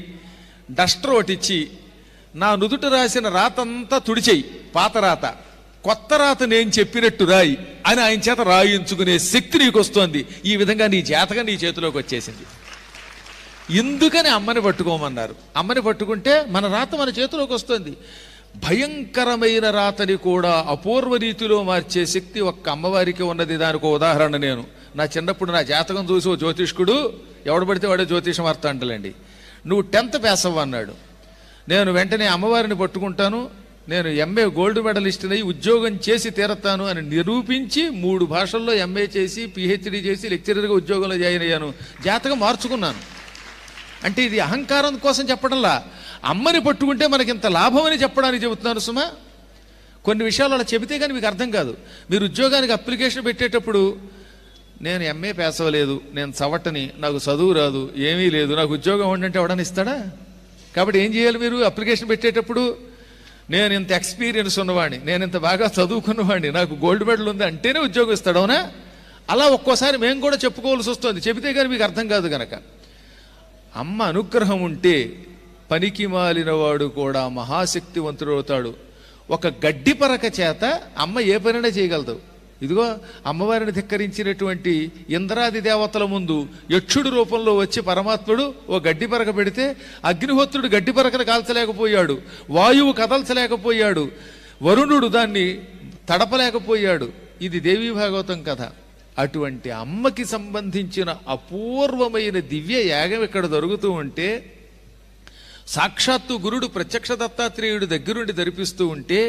డస్టర్ ఒకటిచ్చి నా నుదుట రాసిన రాతంతా తుడిచేయి పాత రాత కొత్త రాత నేను చెప్పినట్టు రాయి అని ఆయన చేత రాయించుకునే శక్తి నీకు వస్తోంది ఈ విధంగా నీ చేతగా నీ చేతిలోకి వచ్చేసింది ఎందుకని అమ్మని పట్టుకోమన్నారు అమ్మని పట్టుకుంటే మన రాత మన చేతిలోకి వస్తుంది భయంకరమైన రాతని కూడా అపూర్వ రీతిలో మార్చే శక్తి ఒక్క అమ్మవారికి ఉన్నది దానికి ఉదాహరణ నేను నా చిన్నప్పుడు నా జాతకం చూసి ఓ జ్యోతిష్కుడు ఎవడు పడితే వాడే జ్యోతిషం అర్థం అంటలేండి నువ్వు టెన్త్ పేసవ్వన్నాడు నేను వెంటనే అమ్మవారిని పట్టుకుంటాను నేను ఎంఏ గోల్డ్ మెడలిస్ట్ని ఉద్యోగం చేసి తీరతాను అని నిరూపించి మూడు భాషల్లో ఎంఏ చేసి పిహెచ్డి చేసి లెక్చరర్గా ఉద్యోగంలో జాయిన్ అయ్యాను జాతకం మార్చుకున్నాను అంటే ఇది అహంకారం కోసం చెప్పడంలా అమ్మని పట్టుకుంటే మనకి ఇంత లాభం అని చెప్పడానికి చెబుతున్నాను సుమ కొన్ని విషయాలు అలా చెబితే కానీ మీకు అర్థం కాదు మీరు ఉద్యోగానికి అప్లికేషన్ పెట్టేటప్పుడు నేను ఎంఏ పేసవలేదు నేను చవటని నాకు చదువు రాదు ఏమీ లేదు నాకు ఉద్యోగం ఉండంటే ఎవడని ఇస్తాడా కాబట్టి ఏం చేయాలి మీరు అప్లికేషన్ పెట్టేటప్పుడు నేను ఇంత ఎక్స్పీరియన్స్ ఉన్నవాడిని నేను ఇంత బాగా చదువుకున్నవాడిని నాకు గోల్డ్ మెడల్ ఉంది అంటేనే ఉద్యోగం ఇస్తాడు అవునా అలా ఒక్కోసారి మేము కూడా చెప్పుకోవాల్సి వస్తుంది చెబితే కానీ మీకు అర్థం కాదు కనుక అమ్మ అనుగ్రహం ఉంటే పనికి మాలినవాడు కూడా అవుతాడు ఒక గడ్డి పరక చేత అమ్మ ఏ పనినా చేయగలదు ఇదిగో అమ్మవారిని ధిక్కరించినటువంటి ఇంద్రాది దేవతల ముందు యక్షుడు రూపంలో వచ్చి పరమాత్ముడు ఓ గడ్డి పరక పెడితే అగ్నిహోత్రుడు గడ్డి పరకను కాల్చలేకపోయాడు వాయువు కదల్చలేకపోయాడు వరుణుడు దాన్ని తడపలేకపోయాడు ఇది దేవీ భాగవతం కథ అటువంటి అమ్మకి సంబంధించిన అపూర్వమైన దివ్య యాగం ఇక్కడ జరుగుతూ ఉంటే సాక్షాత్తు గురుడు ప్రత్యక్ష దత్తాత్రేయుడు దగ్గరుండి ధరిపిస్తూ ఉంటే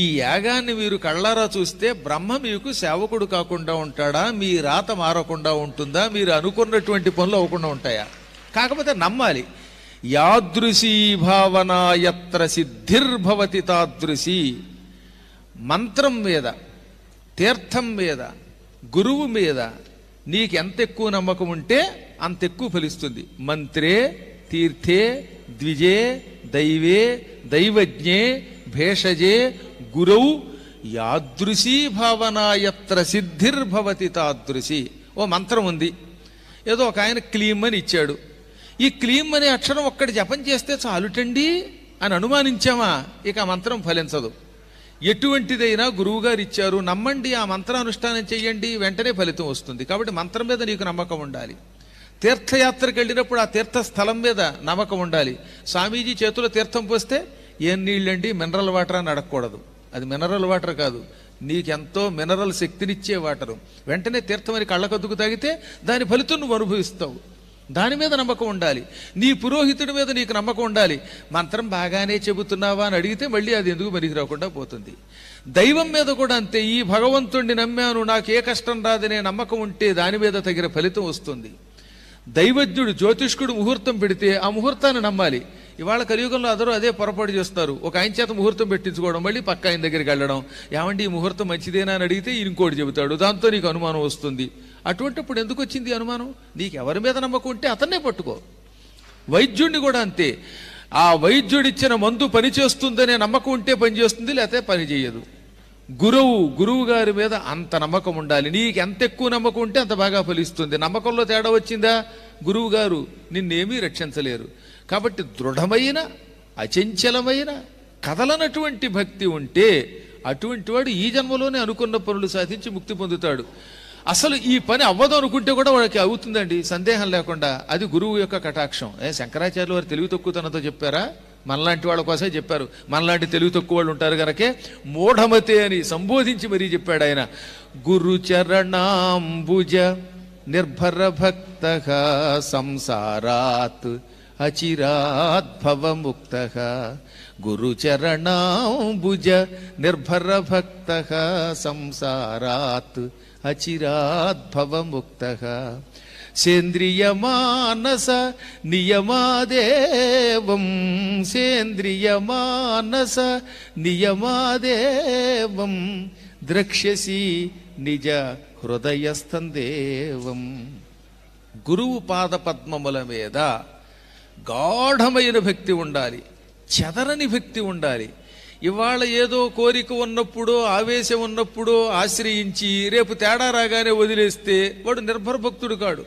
ఈ యాగాన్ని మీరు కళ్ళారా చూస్తే బ్రహ్మ మీకు సేవకుడు కాకుండా ఉంటాడా మీ రాత మారకుండా ఉంటుందా మీరు అనుకున్నటువంటి పనులు అవ్వకుండా ఉంటాయా కాకపోతే నమ్మాలి యాదృశీ భావనాయత్ర సిద్ధిర్భవతి తాదృశి మంత్రం మీద తీర్థం మీద గురువు మీద నీకు ఎంత ఎక్కువ నమ్మకం ఉంటే అంత ఎక్కువ ఫలిస్తుంది మంత్రే తీర్థే ద్విజే దైవే దైవజ్ఞే భేషజే గురౌ యాదృశీ భావనాయత్ర సిద్ధిర్భవతి తాదృశి ఓ మంత్రం ఉంది ఏదో ఒక ఆయన క్లీమ్ అని ఇచ్చాడు ఈ క్లీమ్ అనే అక్షరం ఒక్కటి జపం చేస్తే చాలుటండి అని అనుమానించామా ఇక ఆ మంత్రం ఫలించదు ఎటువంటిదైనా గురువుగారు ఇచ్చారు నమ్మండి ఆ మంత్రానుష్ఠానం చేయండి వెంటనే ఫలితం వస్తుంది కాబట్టి మంత్రం మీద నీకు నమ్మకం ఉండాలి తీర్థయాత్రకు వెళ్ళినప్పుడు ఆ తీర్థస్థలం మీద నమ్మకం ఉండాలి స్వామీజీ చేతుల తీర్థం పోస్తే ఏం నీళ్ళండి మినరల్ వాటర్ అని అడగకూడదు అది మినరల్ వాటర్ కాదు నీకెంతో మినరల్ శక్తినిచ్చే వాటరు వెంటనే తీర్థం అని కళ్ళకద్దుకు తాగితే దాని ఫలితం నువ్వు అనుభవిస్తావు దాని మీద నమ్మకం ఉండాలి నీ పురోహితుడి మీద నీకు నమ్మకం ఉండాలి మంత్రం బాగానే చెబుతున్నావా అని అడిగితే మళ్ళీ అది ఎందుకు మరిగి రాకుండా పోతుంది దైవం మీద కూడా అంతే ఈ భగవంతుణ్ణి నమ్మాను నాకు ఏ కష్టం రాదనే నమ్మకం ఉంటే దాని మీద తగిన ఫలితం వస్తుంది దైవజ్ఞుడు జ్యోతిష్కుడు ముహూర్తం పెడితే ఆ ముహూర్తాన్ని నమ్మాలి ఇవాళ కలియుగంలో అందరూ అదే పొరపాటు చేస్తారు ఒక ఆయన చేత ముహూర్తం పెట్టించుకోవడం మళ్ళీ పక్క ఆయన దగ్గరికి వెళ్ళడం ఏమండి ఈ ముహూర్తం మంచిదేనా అని అడిగితే ఇంకోటి చెబుతాడు దాంతో నీకు అనుమానం వస్తుంది అటువంటిప్పుడు ఎందుకు వచ్చింది అనుమానం నీకు ఎవరి మీద నమ్మకం ఉంటే అతన్నే పట్టుకో వైద్యుడిని కూడా అంతే ఆ వైద్యుడిచ్చిన మందు పనిచేస్తుందనే నమ్మకం ఉంటే పనిచేస్తుంది లేకపోతే పని చేయదు గురువు గురువు గారి మీద అంత నమ్మకం ఉండాలి నీకు ఎంత ఎక్కువ నమ్మకం ఉంటే అంత బాగా ఫలిస్తుంది నమ్మకంలో తేడా వచ్చిందా గురువు గారు నిన్నేమీ రక్షించలేరు కాబట్టి దృఢమైన అచంచలమైన కదలనటువంటి భక్తి ఉంటే అటువంటి వాడు ఈ జన్మలోనే అనుకున్న పనులు సాధించి ముక్తి పొందుతాడు అసలు ఈ పని అవ్వదు అనుకుంటే కూడా వాడికి అవుతుందండి సందేహం లేకుండా అది గురువు యొక్క కటాక్షం ఏ శంకరాచార్యులు వారు తెలివి తక్కువతనంతో చెప్పారా మనలాంటి వాళ్ళ కోసమే చెప్పారు మనలాంటి తెలివి తక్కువ వాళ్ళు ఉంటారు కనుకే మూఢమతే అని సంబోధించి మరీ చెప్పాడు ఆయన గురు చరణాంబుజ నిర్భర భక్త సంసారాత్ అచిరాద్భవముక్త గురుచరణాంబుజ భక్త సంసారాత్ అచిరాద్భవముక్త సేంద్రియమానస నియమాదేవం సేంద్రియమానస నియమాదేవం ద్రక్ష్యసి నిజ హృదయస్థందేవం గురువు పాద పద్మముల మీద గాఢమైన భక్తి ఉండాలి చెదరని భక్తి ఉండాలి ఇవాళ ఏదో కోరిక ఉన్నప్పుడు ఆవేశం ఉన్నప్పుడు ఆశ్రయించి రేపు తేడా రాగానే వదిలేస్తే వాడు నిర్భర భక్తుడు కాడు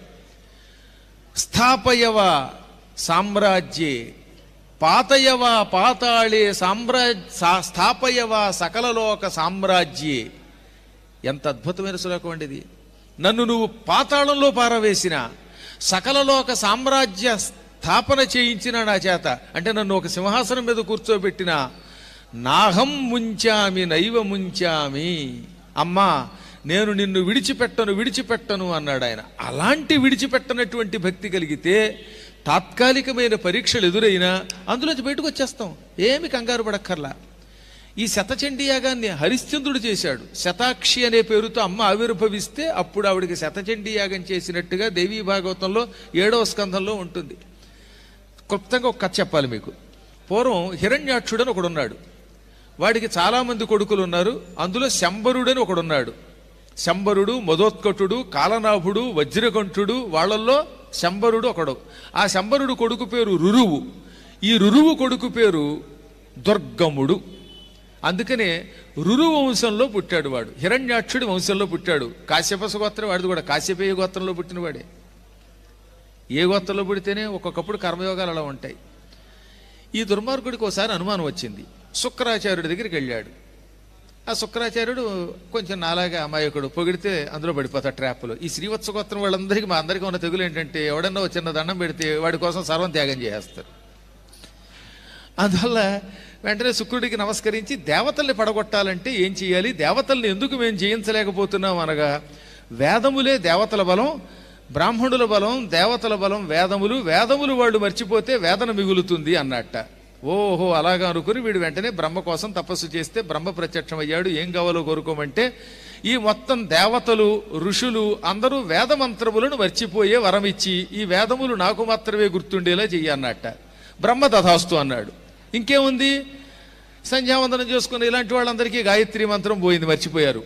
స్థాపయవ సామ్రాజ్యే పాతయవ పాతాళే సామ్రాజ్ స్థాపయవ సకలలోక సామ్రాజ్యే ఎంత అద్భుతమైన శ్లోకం అండి ఇది నన్ను నువ్వు పాతాళంలో పారవేసిన సకలలోక సామ్రాజ్య స్థాపన చేయించిన నా చేత అంటే నన్ను ఒక సింహాసనం మీద కూర్చోబెట్టిన నాహం ముంచామి నైవ ముంచామి అమ్మా నేను నిన్ను విడిచిపెట్టను విడిచిపెట్టను అన్నాడు ఆయన అలాంటి విడిచిపెట్టనటువంటి భక్తి కలిగితే తాత్కాలికమైన పరీక్షలు ఎదురైనా అందులోంచి బయటకు వచ్చేస్తాం ఏమి కంగారు పడక్కర్లా ఈ శతచండీ యాగాన్ని హరిశ్చంద్రుడు చేశాడు శతాక్షి అనే పేరుతో అమ్మ ఆవిర్భవిస్తే అప్పుడు ఆవిడికి శతచండీ యాగం చేసినట్టుగా దేవీ భాగవతంలో ఏడవ స్కంధంలో ఉంటుంది క్లుప్తంగా ఒక కథ చెప్పాలి మీకు పూర్వం హిరణ్యాక్షుడు అని ఒకడున్నాడు వాడికి చాలామంది కొడుకులు ఉన్నారు అందులో శంబరుడని ఒకడున్నాడు శంబరుడు మధోత్కటుడు కాలనాభుడు వజ్రకంఠుడు వాళ్ళల్లో శంబరుడు ఒకడు ఆ శంబరుడు కొడుకు పేరు రురువు ఈ రురువు కొడుకు పేరు దుర్గముడు అందుకనే రురు వంశంలో పుట్టాడు వాడు హిరణ్యాక్షుడి వంశంలో పుట్టాడు కాశ్యపస గోత్రం వాడిది కూడా కాశ్యపేయ గోత్రంలో పుట్టినవాడే ఏ గొత్తలో పుడితేనే ఒక్కొక్కప్పుడు కర్మయోగాలు అలా ఉంటాయి ఈ దుర్మార్గుడికి ఒకసారి అనుమానం వచ్చింది శుక్రాచార్యుడి దగ్గరికి వెళ్ళాడు ఆ శుక్రాచార్యుడు కొంచెం నాలాగా అమాయకుడు పొగిడితే అందులో పడిపోతాడు ట్రాప్లో ఈ శ్రీవత్స గోత్రం వాళ్ళందరికీ మా అందరికీ ఉన్న తెగులు ఏంటంటే ఎవడన్నా చిన్న దండం పెడితే వాడి కోసం సర్వం త్యాగం చేసేస్తారు అందువల్ల వెంటనే శుక్రుడికి నమస్కరించి దేవతల్ని పడగొట్టాలంటే ఏం చేయాలి దేవతల్ని ఎందుకు మేము జయించలేకపోతున్నాం అనగా వేదములే దేవతల బలం బ్రాహ్మణుల బలం దేవతల బలం వేదములు వేదములు వాళ్ళు మర్చిపోతే వేదన మిగులుతుంది అన్నట్ట ఓహో అలాగా అనుకుని వీడు వెంటనే బ్రహ్మ కోసం తపస్సు చేస్తే బ్రహ్మ ప్రత్యక్షం అయ్యాడు ఏం కావాలో కోరుకోమంటే ఈ మొత్తం దేవతలు ఋషులు అందరూ వేదమంత్రములను మర్చిపోయే వరం ఇచ్చి ఈ వేదములు నాకు మాత్రమే గుర్తుండేలా చెయ్యన్నట్ట బ్రహ్మ దధాస్తు అన్నాడు ఇంకేముంది సంధ్యావందనం చేసుకుని ఇలాంటి వాళ్ళందరికీ గాయత్రి మంత్రం పోయింది మర్చిపోయారు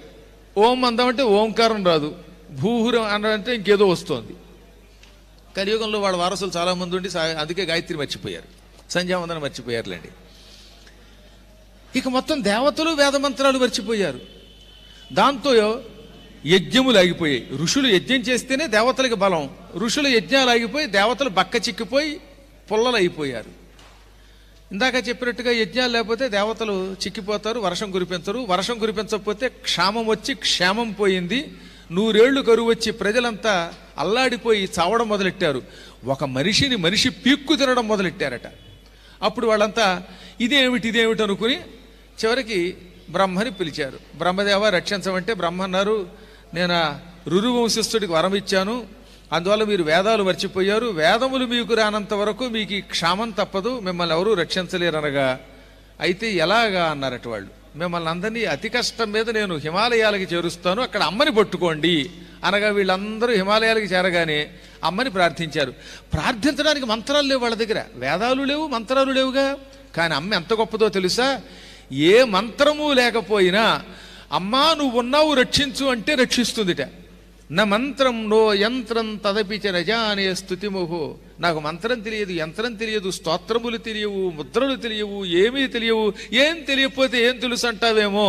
ఓం అందామంటే ఓంకారం రాదు భూహురం అనంటే ఇంకేదో వస్తోంది కలియుగంలో వాడు వారసులు చాలామంది ఉండి అందుకే గాయత్రి మర్చిపోయారు సంధ్యావందనం మర్చిపోయారులేండి ఇక మొత్తం దేవతలు వేదమంత్రాలు మర్చిపోయారు దాంతో యజ్ఞములు ఆగిపోయాయి ఋషులు యజ్ఞం చేస్తేనే దేవతలకి బలం ఋషులు యజ్ఞాలు ఆగిపోయి దేవతలు బక్క చిక్కిపోయి పుల్లలు అయిపోయారు ఇందాక చెప్పినట్టుగా యజ్ఞాలు లేకపోతే దేవతలు చిక్కిపోతారు వర్షం కురిపించరు వర్షం కురిపించకపోతే క్షామం వచ్చి క్షేమం పోయింది నూరేళ్లు కరువు వచ్చి ప్రజలంతా అల్లాడిపోయి చావడం మొదలెట్టారు ఒక మనిషిని మనిషి పీక్కు తినడం మొదలెట్టారట అప్పుడు వాళ్ళంతా ఇదేమిటి ఇదేమిటి అనుకుని చివరికి బ్రహ్మని పిలిచారు బ్రహ్మదేవ రక్షించమంటే బ్రహ్మ అన్నారు నేను రురువంశస్థుడికి వరం ఇచ్చాను అందువల్ల మీరు వేదాలు మర్చిపోయారు వేదములు మీకు రానంత వరకు మీకు క్షామం తప్పదు మిమ్మల్ని ఎవరూ రక్షించలేరనగా అయితే ఎలాగా అన్నారట వాళ్ళు మిమ్మల్ని అందరినీ అతి కష్టం మీద నేను హిమాలయాలకి చేరుస్తాను అక్కడ అమ్మని పట్టుకోండి అనగా వీళ్ళందరూ హిమాలయాలకి చేరగానే అమ్మని ప్రార్థించారు ప్రార్థించడానికి మంత్రాలు లేవు వాళ్ళ దగ్గర వేదాలు లేవు మంత్రాలు లేవుగా కానీ అమ్మ ఎంత గొప్పదో తెలుసా ఏ మంత్రము లేకపోయినా అమ్మా నువ్వు ఉన్నావు రక్షించు అంటే రక్షిస్తుందిట నా మంత్రం నో యంత్రం తదపిచ రజానే స్థుతిముహు నాకు మంత్రం తెలియదు యంత్రం తెలియదు స్తోత్రములు తెలియవు ముద్రలు తెలియవు ఏమీ తెలియవు ఏం తెలియకపోతే ఏం తెలుసు అంటావేమో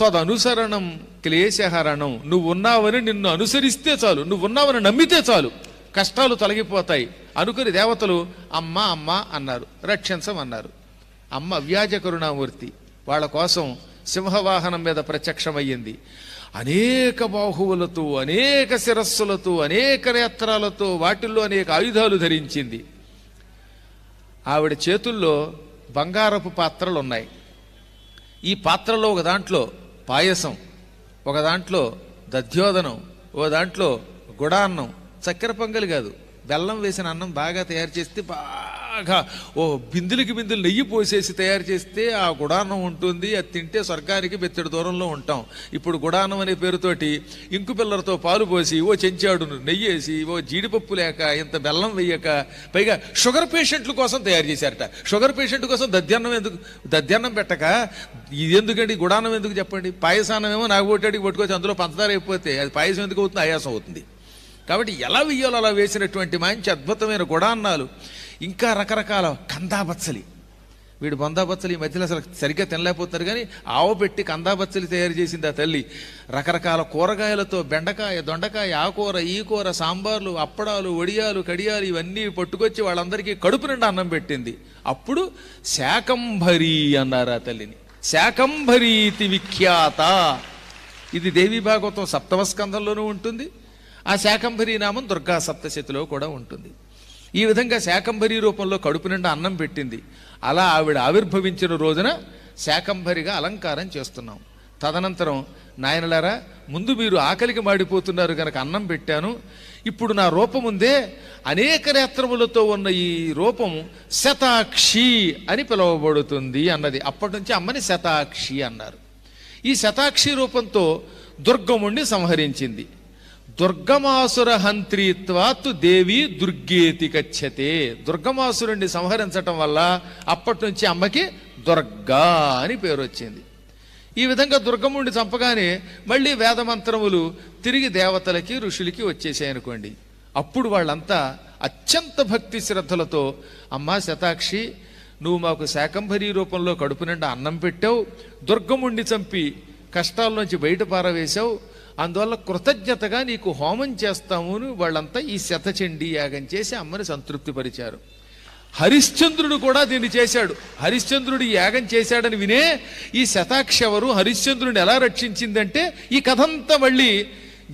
తదనుసరణం క్లేశహరణం నువ్వు ఉన్నావని నిన్ను అనుసరిస్తే చాలు నువ్వు ఉన్నావని నమ్మితే చాలు కష్టాలు తొలగిపోతాయి అనుకుని దేవతలు అమ్మ అమ్మ అన్నారు రక్షించమన్నారు అమ్మ వ్యాజ కరుణామూర్తి వాళ్ళ కోసం సింహవాహనం మీద ప్రత్యక్షమయ్యింది అనేక బాహువులతో అనేక శిరస్సులతో అనేక నేత్రాలతో వాటిల్లో అనేక ఆయుధాలు ధరించింది ఆవిడ చేతుల్లో బంగారపు పాత్రలు ఉన్నాయి ఈ పాత్రలో ఒక దాంట్లో పాయసం ఒక దాంట్లో దధ్యోదనం ఒక దాంట్లో గుడాన్నం చక్కెర పొంగలి కాదు బెల్లం వేసిన అన్నం బాగా తయారు చేస్తే బాగా ఓ బిందులకి బిందులు నెయ్యి పోసేసి తయారు చేస్తే ఆ గుడానం ఉంటుంది అది తింటే స్వర్గానికి బెత్తడి దూరంలో ఉంటాం ఇప్పుడు గుడానం అనే పేరుతోటి ఇంకు పిల్లలతో పాలు పోసి ఓ చెంచాడు నెయ్యి వేసి ఓ జీడిపప్పు లేక ఇంత బెల్లం వేయక పైగా షుగర్ పేషెంట్ల కోసం తయారు చేశారట షుగర్ పేషెంట్ కోసం దద్యాన్నం ఎందుకు దద్యాన్నం పెట్టక ఇది ఎందుకండి గుడానం ఎందుకు చెప్పండి పాయసాన్నం ఏమో నాగోటాడికి పట్టుకొచ్చి అందులో పంచదార అయిపోతే అది పాయసం ఎందుకు అవుతుంది ఆయాసం అవుతుంది కాబట్టి ఎలా వెయ్యాలో అలా వేసినటువంటి మంచి అద్భుతమైన గుడాన్నాలు ఇంకా రకరకాల కందాబచ్చలి వీడు బొందాబచ్చలి ఈ మధ్యలో అసలు సరిగ్గా తినలేకపోతున్నారు కానీ ఆవు పెట్టి కందాబచ్చలి తయారు చేసింది ఆ తల్లి రకరకాల కూరగాయలతో బెండకాయ దొండకాయ ఆకూర ఈ కూర సాంబార్లు అప్పడాలు ఒడియాలు కడియాలు ఇవన్నీ పట్టుకొచ్చి వాళ్ళందరికీ కడుపు నిండా అన్నం పెట్టింది అప్పుడు శాకంభరి అన్నారు ఆ తల్లిని శాకంభరీతి విఖ్యాత ఇది దేవి భాగవతం సప్తమస్కంధంలోనూ ఉంటుంది ఆ శాకంభరి నామం దుర్గా సప్తశతిలో కూడా ఉంటుంది ఈ విధంగా శాకంభరి రూపంలో కడుపు నిండా అన్నం పెట్టింది అలా ఆవిడ ఆవిర్భవించిన రోజున శాకంభరిగా అలంకారం చేస్తున్నాం తదనంతరం నాయనలారా ముందు మీరు ఆకలికి మాడిపోతున్నారు కనుక అన్నం పెట్టాను ఇప్పుడు నా రూపముందే అనేక నేత్రములతో ఉన్న ఈ రూపం శతాక్షి అని పిలువబడుతుంది అన్నది అప్పటి నుంచి అమ్మని శతాక్షి అన్నారు ఈ శతాక్షి రూపంతో దుర్గముణ్ణి సంహరించింది దుర్గమాసుర హంత్రిత్వాత్తు దేవి దుర్గేతి గచ్చతే దుర్గమాసురుణ్ణి సంహరించటం వల్ల అప్పటి నుంచి అమ్మకి దుర్గా అని పేరు వచ్చింది ఈ విధంగా దుర్గముణ్ణి చంపగానే మళ్ళీ వేదమంత్రములు తిరిగి దేవతలకి ఋషులకి వచ్చేసాయనుకోండి అప్పుడు వాళ్ళంతా అత్యంత భక్తి శ్రద్ధలతో అమ్మా శతాక్షి నువ్వు మాకు శాకంభరీ రూపంలో కడుపు నిండా అన్నం పెట్టావు దుర్గముణ్ణి చంపి కష్టాల్లోంచి బయట పారవేశావు అందువల్ల కృతజ్ఞతగా నీకు హోమం అని వాళ్ళంతా ఈ శతచండీ యాగం చేసి అమ్మని సంతృప్తిపరిచారు హరిశ్చంద్రుడు కూడా దీన్ని చేశాడు హరిశ్చంద్రుడు యాగం చేశాడని వినే ఈ శతాక్షవరు హరిశ్చంద్రుడిని ఎలా రక్షించిందంటే ఈ కథంతా మళ్ళీ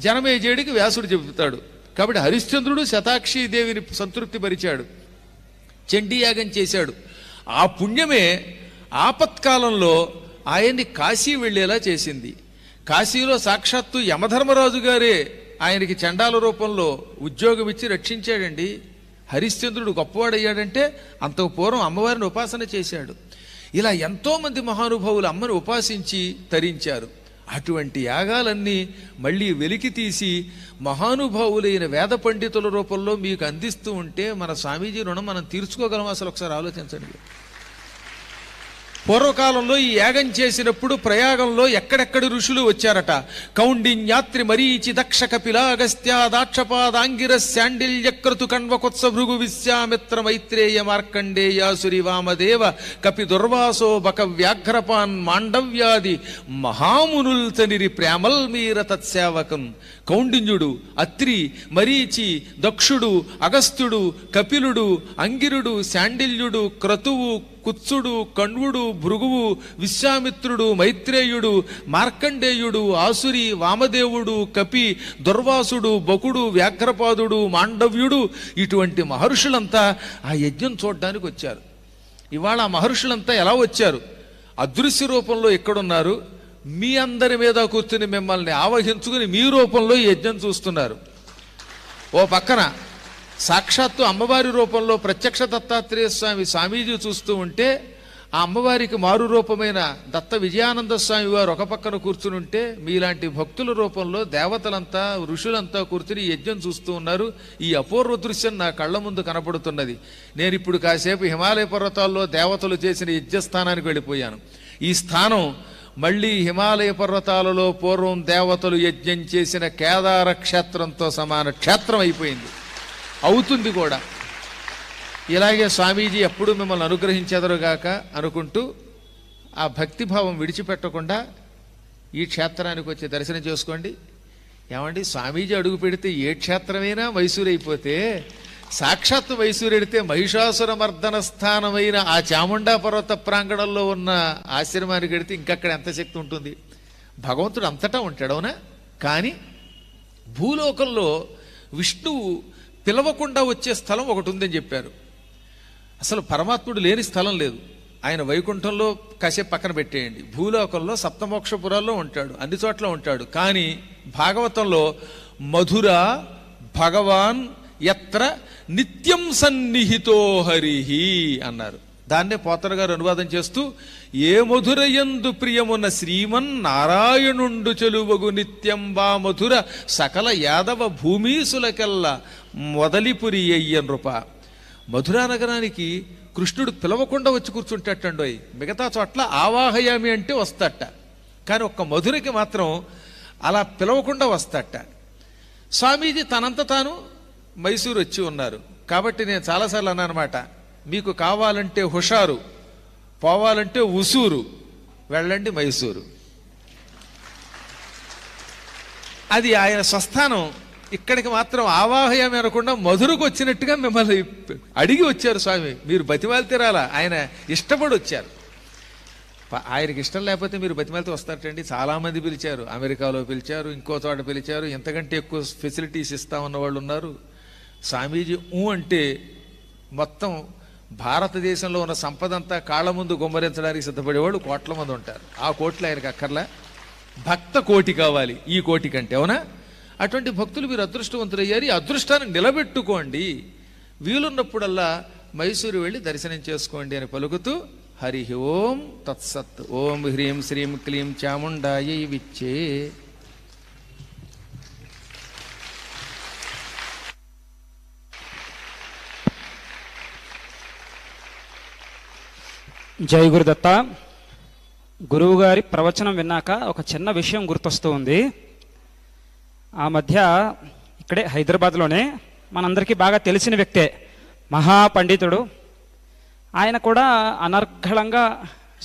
జనమేజేడికి వ్యాసుడు చెబుతాడు కాబట్టి హరిశ్చంద్రుడు శతాక్షిదేవిని సంతృప్తిపరిచాడు చండీయాగం చేశాడు ఆ పుణ్యమే ఆపత్కాలంలో ఆయన్ని కాశీ వెళ్ళేలా చేసింది కాశీలో సాక్షాత్తు యమధర్మరాజు గారే ఆయనకి చండాల రూపంలో ఉద్యోగం ఇచ్చి రక్షించాడండి హరిశ్చంద్రుడు గొప్పవాడయ్యాడంటే అంత పూర్వం అమ్మవారిని ఉపాసన చేశాడు ఇలా ఎంతోమంది మహానుభావులు అమ్మని ఉపాసించి తరించారు అటువంటి యాగాలన్నీ మళ్ళీ వెలికి తీసి మహానుభావులైన వేద పండితుల రూపంలో మీకు అందిస్తూ ఉంటే మన స్వామీజీ రుణం మనం తీర్చుకోగలం అసలు ఒకసారి ఆలోచించండి పూర్వకాలంలో ఈ యాగం చేసినప్పుడు ప్రయాగంలో ఎక్కడెక్కడ ఋషులు వచ్చారట కౌండిన్యాత్రి మరీచి దక్ష కపిలాగస్త్య దాక్షపాదాంగిర శాండిల్యక్రతు కణ్వకొత్స భృగు విశ్వామిత్ర మైత్రేయ మార్కండేయాసురి వామదేవ కపి దుర్వాసో బక వ్యాఘ్రపాన్ మాండవ్యాది మహామునుల్ తనిరి ప్రేమల్ మీర తత్సేవకం కౌండిన్యుడు అత్రి మరీచి దక్షుడు అగస్త్యుడు కపిలుడు అంగిరుడు శాండిల్యుడు క్రతువు కుత్సుడు కణ్వుడు భృగువు విశ్వామిత్రుడు మైత్రేయుడు మార్కండేయుడు ఆసురి వామదేవుడు కపి దుర్వాసుడు బకుడు వ్యాఘ్రపాదుడు మాండవ్యుడు ఇటువంటి మహర్షులంతా ఆ యజ్ఞం చూడడానికి వచ్చారు ఇవాళ ఆ మహర్షులంతా ఎలా వచ్చారు అదృశ్య రూపంలో ఎక్కడున్నారు మీ అందరి మీద కూర్చుని మిమ్మల్ని ఆవహించుకుని మీ రూపంలో ఈ యజ్ఞం చూస్తున్నారు ఓ పక్కన సాక్షాత్తు అమ్మవారి రూపంలో ప్రత్యక్ష దత్తాత్రేయ స్వామి స్వామీజీ చూస్తూ ఉంటే ఆ అమ్మవారికి మారు రూపమైన దత్త విజయానంద స్వామి వారు ఒక పక్కన కూర్చుని ఉంటే మీలాంటి భక్తుల రూపంలో దేవతలంతా ఋషులంతా కూర్చుని యజ్ఞం చూస్తూ ఉన్నారు ఈ అపూర్వ దృశ్యం నా కళ్ళ ముందు కనపడుతున్నది నేను ఇప్పుడు కాసేపు హిమాలయ పర్వతాల్లో దేవతలు చేసిన యజ్ఞస్థానానికి వెళ్ళిపోయాను ఈ స్థానం మళ్ళీ హిమాలయ పర్వతాలలో పూర్వం దేవతలు యజ్ఞం చేసిన కేదార క్షేత్రంతో సమాన క్షేత్రం అయిపోయింది అవుతుంది కూడా ఇలాగే స్వామీజీ ఎప్పుడు మిమ్మల్ని అనుగ్రహించెదరుగాక అనుకుంటూ ఆ భక్తిభావం విడిచిపెట్టకుండా ఈ క్షేత్రానికి వచ్చి దర్శనం చేసుకోండి ఏమండి స్వామీజీ అడుగు పెడితే ఏ క్షేత్రమైనా మైసూరు అయిపోతే సాక్షాత్ వైసూర్యుడితే మర్దన స్థానమైన ఆ చాముండా పర్వత ప్రాంగణంలో ఉన్న ఆశ్రమానికి వెడితే ఇంకక్కడ ఎంత శక్తి ఉంటుంది భగవంతుడు అంతటా ఉంటాడవునా కానీ భూలోకంలో విష్ణువు పిలవకుండా వచ్చే స్థలం ఒకటి ఉందని చెప్పారు అసలు పరమాత్ముడు లేని స్థలం లేదు ఆయన వైకుంఠంలో కాసేపు పక్కన పెట్టేయండి భూలోకంలో సప్తమోక్షపురాల్లో ఉంటాడు అన్ని చోట్ల ఉంటాడు కానీ భాగవతంలో మధుర భగవాన్ ఎత్ర నిత్యం సన్నిహితో హరిహి అన్నారు దాన్నే పోతరు గారు అనువాదం చేస్తూ ఏ మధురయందు ప్రియమున శ్రీమన్ నారాయణుండు చెలువగు నిత్యం బా మధుర సకల యాదవ భూమీసులకెల్లా మొదలిపురి అయ్య నృప మధురా నగరానికి కృష్ణుడు పిలవకుండా వచ్చి కూర్చుంటట్టండోయ్ మిగతా చోట్ల ఆవాహయామి అంటే వస్తాట కానీ ఒక్క మధురకి మాత్రం అలా పిలవకుండా వస్తాట స్వామీజీ తనంత తాను మైసూరు వచ్చి ఉన్నారు కాబట్టి నేను చాలాసార్లు అన్నా అనమాట మీకు కావాలంటే హుషారు పోవాలంటే ఉసూరు వెళ్ళండి మైసూరు అది ఆయన స్వస్థానం ఇక్కడికి మాత్రం ఆవాహయం అనకుండా మధురకు వచ్చినట్టుగా మిమ్మల్ని అడిగి వచ్చారు స్వామి మీరు బతిమాలి తీరాలా ఆయన ఇష్టపడి వచ్చారు ఆయనకి ఇష్టం లేకపోతే మీరు బతిమాలితో వస్తారటండి చాలామంది పిలిచారు అమెరికాలో పిలిచారు ఇంకో చోట పిలిచారు ఎంతకంటే ఎక్కువ ఫెసిలిటీస్ ఇస్తా ఉన్న వాళ్ళు ఉన్నారు స్వామీజీ ఊ అంటే మొత్తం భారతదేశంలో ఉన్న సంపద అంతా కాళ్ళ ముందు గుమ్మరించడానికి సిద్ధపడేవాళ్ళు కోట్ల మంది ఉంటారు ఆ కోట్లు ఆయనకు అక్కర్లా భక్త కోటి కావాలి ఈ కోటి కంటే అవునా అటువంటి భక్తులు మీరు అదృష్టవంతులయ్యారు ఈ అదృష్టాన్ని నిలబెట్టుకోండి వీలున్నప్పుడల్లా మైసూరు వెళ్ళి దర్శనం చేసుకోండి అని పలుకుతూ హరి ఓం తత్సత్ ఓం హ్రీం శ్రీం క్లీం చాముండాయ విచ్చే జై గురుదత్త గురువుగారి ప్రవచనం విన్నాక ఒక చిన్న విషయం గుర్తొస్తూ ఉంది ఆ మధ్య ఇక్కడే హైదరాబాద్లోనే మనందరికీ బాగా తెలిసిన వ్యక్తే మహాపండితుడు ఆయన కూడా అనర్ఘళంగా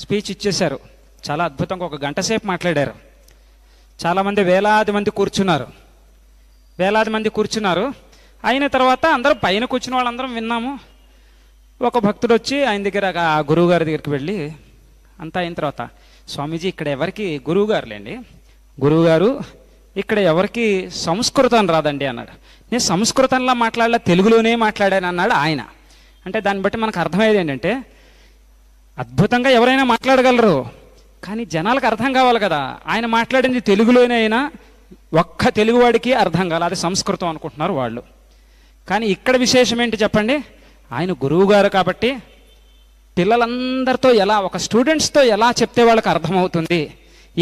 స్పీచ్ ఇచ్చేశారు చాలా అద్భుతంగా ఒక గంట సేపు మాట్లాడారు చాలామంది వేలాది మంది కూర్చున్నారు వేలాది మంది కూర్చున్నారు అయిన తర్వాత అందరం పైన కూర్చున్న వాళ్ళందరం విన్నాము ఒక భక్తుడు వచ్చి ఆయన దగ్గర ఆ గురువు గారి దగ్గరికి వెళ్ళి అంతా అయిన తర్వాత స్వామీజీ ఇక్కడ ఎవరికి గురువు గారులేండి గురువు గారు ఇక్కడ ఎవరికి సంస్కృతం రాదండి అన్నాడు నేను సంస్కృతంలో మాట్లాడలే తెలుగులోనే మాట్లాడాను అన్నాడు ఆయన అంటే దాన్ని బట్టి మనకు అర్థమయ్యేది ఏంటంటే అద్భుతంగా ఎవరైనా మాట్లాడగలరు కానీ జనాలకు అర్థం కావాలి కదా ఆయన మాట్లాడింది తెలుగులోనే అయినా ఒక్క తెలుగువాడికి అర్థం కావాలి అది సంస్కృతం అనుకుంటున్నారు వాళ్ళు కానీ ఇక్కడ విశేషం ఏంటి చెప్పండి ఆయన గురువు గారు కాబట్టి పిల్లలందరితో ఎలా ఒక స్టూడెంట్స్తో ఎలా చెప్తే వాళ్ళకి అర్థమవుతుంది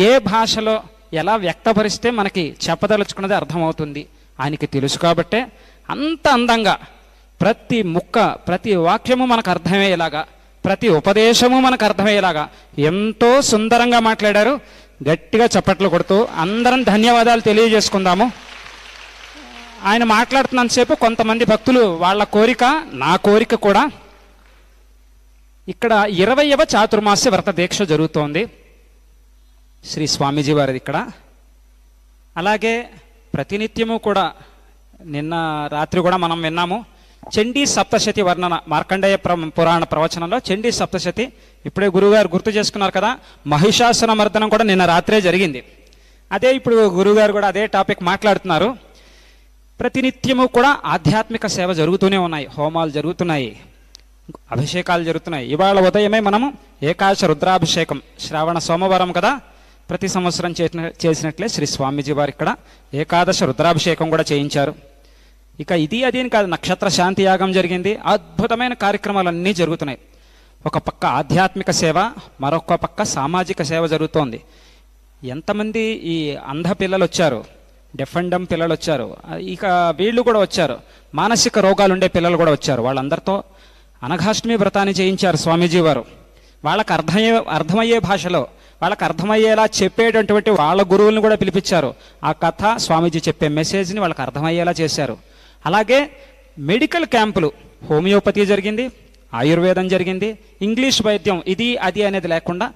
ఏ భాషలో ఎలా వ్యక్తపరిస్తే మనకి చెప్పదలుచుకున్నది అర్థమవుతుంది ఆయనకి తెలుసు కాబట్టే అంత అందంగా ప్రతి ముక్క ప్రతి వాక్యము మనకు అర్థమయ్యేలాగా ప్రతి ఉపదేశము మనకు అర్థమయ్యేలాగా ఎంతో సుందరంగా మాట్లాడారు గట్టిగా చప్పట్లు కొడుతూ అందరం ధన్యవాదాలు తెలియజేసుకుందాము ఆయన సేపు కొంతమంది భక్తులు వాళ్ళ కోరిక నా కోరిక కూడా ఇక్కడ ఇరవయవ చాతుర్మాస్య వ్రత దీక్ష జరుగుతోంది శ్రీ స్వామీజీ వారిది ఇక్కడ అలాగే ప్రతినిత్యము కూడా నిన్న రాత్రి కూడా మనం విన్నాము చండీ సప్తశతి వర్ణన మార్కండేయ పురాణ ప్రవచనంలో చండీ సప్తశతి ఇప్పుడే గురుగారు గుర్తు చేసుకున్నారు కదా మహిషాసన మర్దనం కూడా నిన్న రాత్రే జరిగింది అదే ఇప్పుడు గురుగారు కూడా అదే టాపిక్ మాట్లాడుతున్నారు ప్రతినిత్యము కూడా ఆధ్యాత్మిక సేవ జరుగుతూనే ఉన్నాయి హోమాలు జరుగుతున్నాయి అభిషేకాలు జరుగుతున్నాయి ఇవాళ ఉదయమే మనము ఏకాశ రుద్రాభిషేకం శ్రావణ సోమవారం కదా ప్రతి సంవత్సరం చేసిన చేసినట్లే శ్రీ స్వామీజీ వారు ఇక్కడ ఏకాదశ రుద్రాభిషేకం కూడా చేయించారు ఇక ఇది అది కాదు నక్షత్ర శాంతి యాగం జరిగింది అద్భుతమైన కార్యక్రమాలన్నీ జరుగుతున్నాయి ఒక పక్క ఆధ్యాత్మిక సేవ మరొక పక్క సామాజిక సేవ జరుగుతోంది ఎంతమంది ఈ అంధ పిల్లలు వచ్చారు డెఫండమ్ పిల్లలు వచ్చారు ఇక వీళ్ళు కూడా వచ్చారు మానసిక రోగాలు ఉండే పిల్లలు కూడా వచ్చారు వాళ్ళందరితో అనఘాష్టమి వ్రతాన్ని చేయించారు స్వామీజీ వారు వాళ్ళకు అర్థమయ్యే అర్థమయ్యే భాషలో వాళ్ళకు అర్థమయ్యేలా చెప్పేటటువంటి వాళ్ళ గురువులను కూడా పిలిపించారు ఆ కథ స్వామీజీ చెప్పే మెసేజ్ని వాళ్ళకి అర్థమయ్యేలా చేశారు అలాగే మెడికల్ క్యాంపులు హోమియోపతి జరిగింది ఆయుర్వేదం జరిగింది ఇంగ్లీష్ వైద్యం ఇది అది అనేది లేకుండా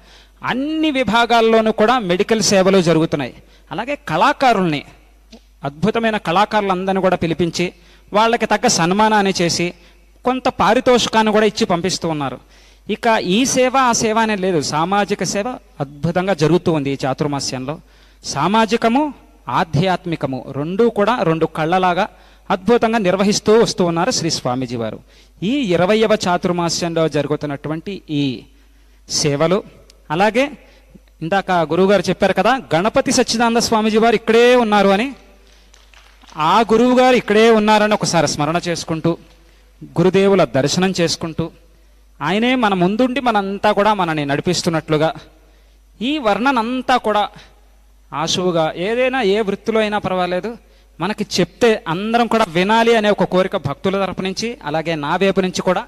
అన్ని విభాగాల్లోనూ కూడా మెడికల్ సేవలు జరుగుతున్నాయి అలాగే కళాకారుల్ని అద్భుతమైన కళాకారులందరినీ కూడా పిలిపించి వాళ్ళకి తగ్గ సన్మానాన్ని చేసి కొంత పారితోషికాన్ని కూడా ఇచ్చి పంపిస్తూ ఉన్నారు ఇక ఈ సేవ ఆ సేవ అనేది లేదు సామాజిక సేవ అద్భుతంగా జరుగుతూ ఉంది ఈ చాతుర్మాస్యంలో సామాజికము ఆధ్యాత్మికము రెండూ కూడా రెండు కళ్ళలాగా అద్భుతంగా నిర్వహిస్తూ వస్తూ ఉన్నారు శ్రీ స్వామీజీ వారు ఈ ఇరవయవ చాతుర్మాస్యంలో జరుగుతున్నటువంటి ఈ సేవలు అలాగే ఇందాక గురువుగారు చెప్పారు కదా గణపతి సచ్చిదానంద స్వామీజీ వారు ఇక్కడే ఉన్నారు అని ఆ గురువు గారు ఇక్కడే ఉన్నారని ఒకసారి స్మరణ చేసుకుంటూ గురుదేవుల దర్శనం చేసుకుంటూ ఆయనే మన ముందుండి మనంతా కూడా మనని నడిపిస్తున్నట్లుగా ఈ వర్ణనంతా కూడా ఆశువుగా ఏదైనా ఏ వృత్తిలో అయినా పర్వాలేదు మనకి చెప్తే అందరం కూడా వినాలి అనే ఒక కోరిక భక్తుల తరపు నుంచి అలాగే నా వైపు నుంచి కూడా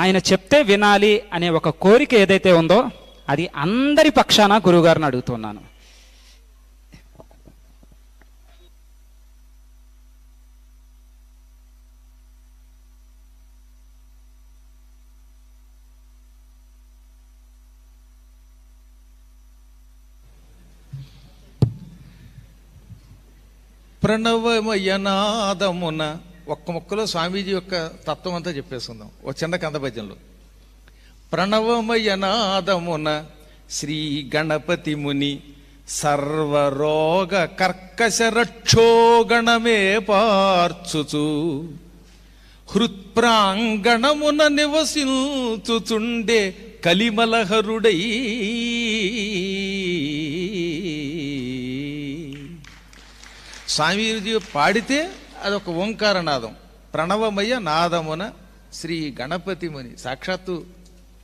ఆయన చెప్తే వినాలి అనే ఒక కోరిక ఏదైతే ఉందో అది అందరి పక్షాన గురువుగారిని అడుగుతున్నాను ప్రణవమయనాదమున ఒక్క మొక్కలో స్వామీజీ యొక్క తత్వం అంతా చెప్పేసుకుందాం ఒక చిన్న కంద భజనలో ప్రణవమయనాదమున శ్రీ గణపతి ముని సర్వరోగ కర్కశరక్షోగణమే పార్చుచు హృత్ప్రాంగణమున నివసించుచుండే కలిమలహరుడై స్వామీజీ పాడితే అదొక ఓంకారనాదం ప్రణవమయ నాదమున శ్రీ గణపతి ముని సాక్షాత్తు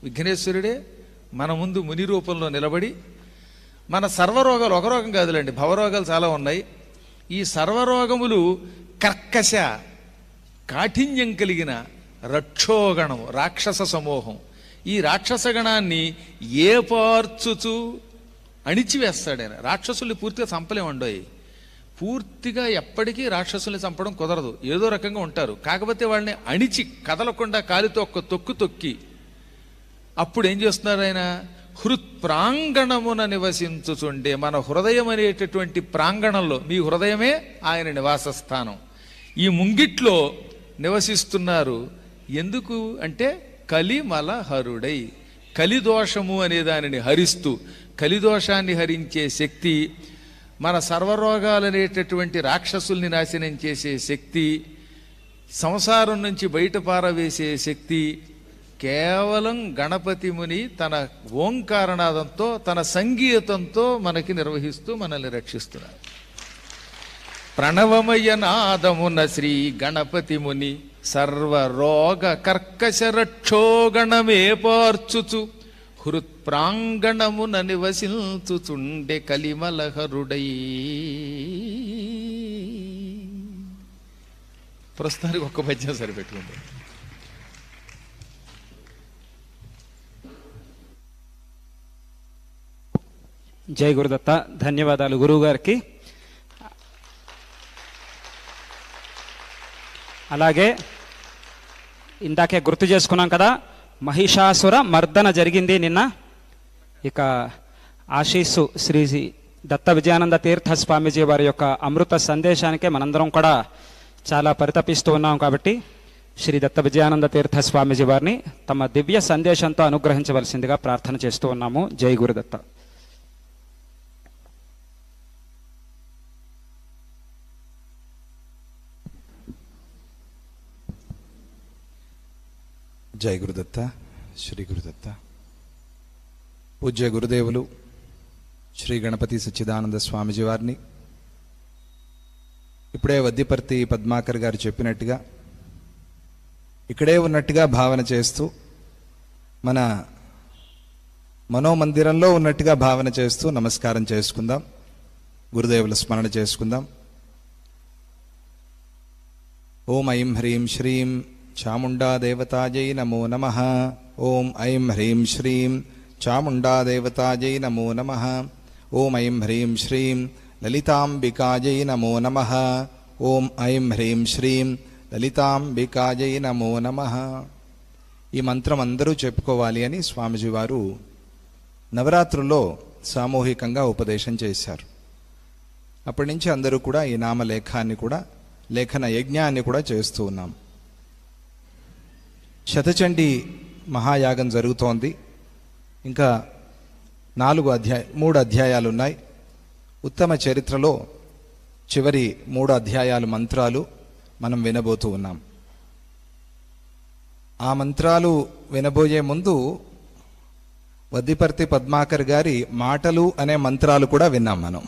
విఘ్నేశ్వరుడే మన ముందు ముని రూపంలో నిలబడి మన సర్వరోగాలు ఒక రోగం కాదులేండి భవరోగాలు చాలా ఉన్నాయి ఈ సర్వరోగములు కర్కశ కాఠిన్యం కలిగిన రక్షోగణము రాక్షస సమూహం ఈ రాక్షసగణాన్ని ఏ పార్చుచు అణిచివేస్తాడు ఆయన రాక్షసుల్ని పూర్తిగా ఉండవు పూర్తిగా ఎప్పటికీ రాక్షసుల్ని చంపడం కుదరదు ఏదో రకంగా ఉంటారు కాకపోతే వాళ్ళని అణిచి కదలకుండా కాలితో ఒక్క తొక్కు తొక్కి అప్పుడు ఏం చేస్తున్నారు ఆయన హృత్ప్రాంగణమున నివసించుచుండే మన హృదయం అనేటటువంటి ప్రాంగణంలో మీ హృదయమే ఆయన నివాస స్థానం ఈ ముంగిట్లో నివసిస్తున్నారు ఎందుకు అంటే కలిమల హరుడై కలిదోషము అనే దానిని హరిస్తూ కలిదోషాన్ని హరించే శక్తి మన సర్వరోగాలు అనేటటువంటి రాక్షసుల్ని నాశనం చేసే శక్తి సంసారం నుంచి బయట పారవేసే శక్తి కేవలం గణపతి ముని తన ఓంకారనాదంతో తన సంగీతంతో మనకి నిర్వహిస్తూ మనల్ని రక్షిస్తున్నారు ప్రణవమయ నాదమున శ్రీ గణపతి ముని సర్వరోగ కర్కశ రక్షోగణమే పార్చుచు హృత్ప్రాంగణమున నివసించుచుండె కలిమలహరుడై ప్రస్తుతానికి ఒక్క పద్యం సరిపెట్టుకుంటాం జై గురుదత్త ధన్యవాదాలు గురువు గారికి అలాగే ఇందాకే గుర్తు చేసుకున్నాం కదా మహిషాసుర మర్దన జరిగింది నిన్న ఇక ఆశీస్సు శ్రీ దత్త విజయానంద తీర్థ స్వామిజీ వారి యొక్క అమృత సందేశానికే మనందరం కూడా చాలా పరితపిస్తూ ఉన్నాం కాబట్టి శ్రీ దత్త విజయానంద తీర్థ స్వామిజీ వారిని తమ దివ్య సందేశంతో అనుగ్రహించవలసిందిగా ప్రార్థన చేస్తూ ఉన్నాము జై గురుదత్త జై గురుదత్త శ్రీ గురుదత్త పూజ్య గురుదేవులు శ్రీ గణపతి సచ్చిదానంద స్వామిజీ వారిని ఇప్పుడే వద్దిపర్తి పద్మాకర్ గారు చెప్పినట్టుగా ఇక్కడే ఉన్నట్టుగా భావన చేస్తూ మన మనోమందిరంలో ఉన్నట్టుగా భావన చేస్తూ నమస్కారం చేసుకుందాం గురుదేవుల స్మరణ చేసుకుందాం ఓం ఐం హ్రీం శ్రీం చాముండాదేవతాజై నమో నమ ఓం ఐం హ్రీం శ్రీం చాముండాదేవతాజై నమో నమ ఓం ఐం హ్రీం శ్రీం లలితాంబికాజై నమో నమ ఓం ఐం హ్రీం శ్రీం లలితాంబికాజై నమో నమ ఈ మంత్రం అందరూ చెప్పుకోవాలి అని స్వామిజీ వారు నవరాత్రుల్లో సామూహికంగా ఉపదేశం చేశారు అప్పటి నుంచి అందరూ కూడా ఈ నామలేఖాన్ని కూడా లేఖన యజ్ఞాన్ని కూడా చేస్తూ ఉన్నాం శతచండి మహాయాగం జరుగుతోంది ఇంకా నాలుగు అధ్యాయ మూడు అధ్యాయాలు ఉన్నాయి ఉత్తమ చరిత్రలో చివరి మూడు అధ్యాయాలు మంత్రాలు మనం వినబోతూ ఉన్నాం ఆ మంత్రాలు వినబోయే ముందు వద్దిపర్తి పద్మాకర్ గారి మాటలు అనే మంత్రాలు కూడా విన్నాం మనం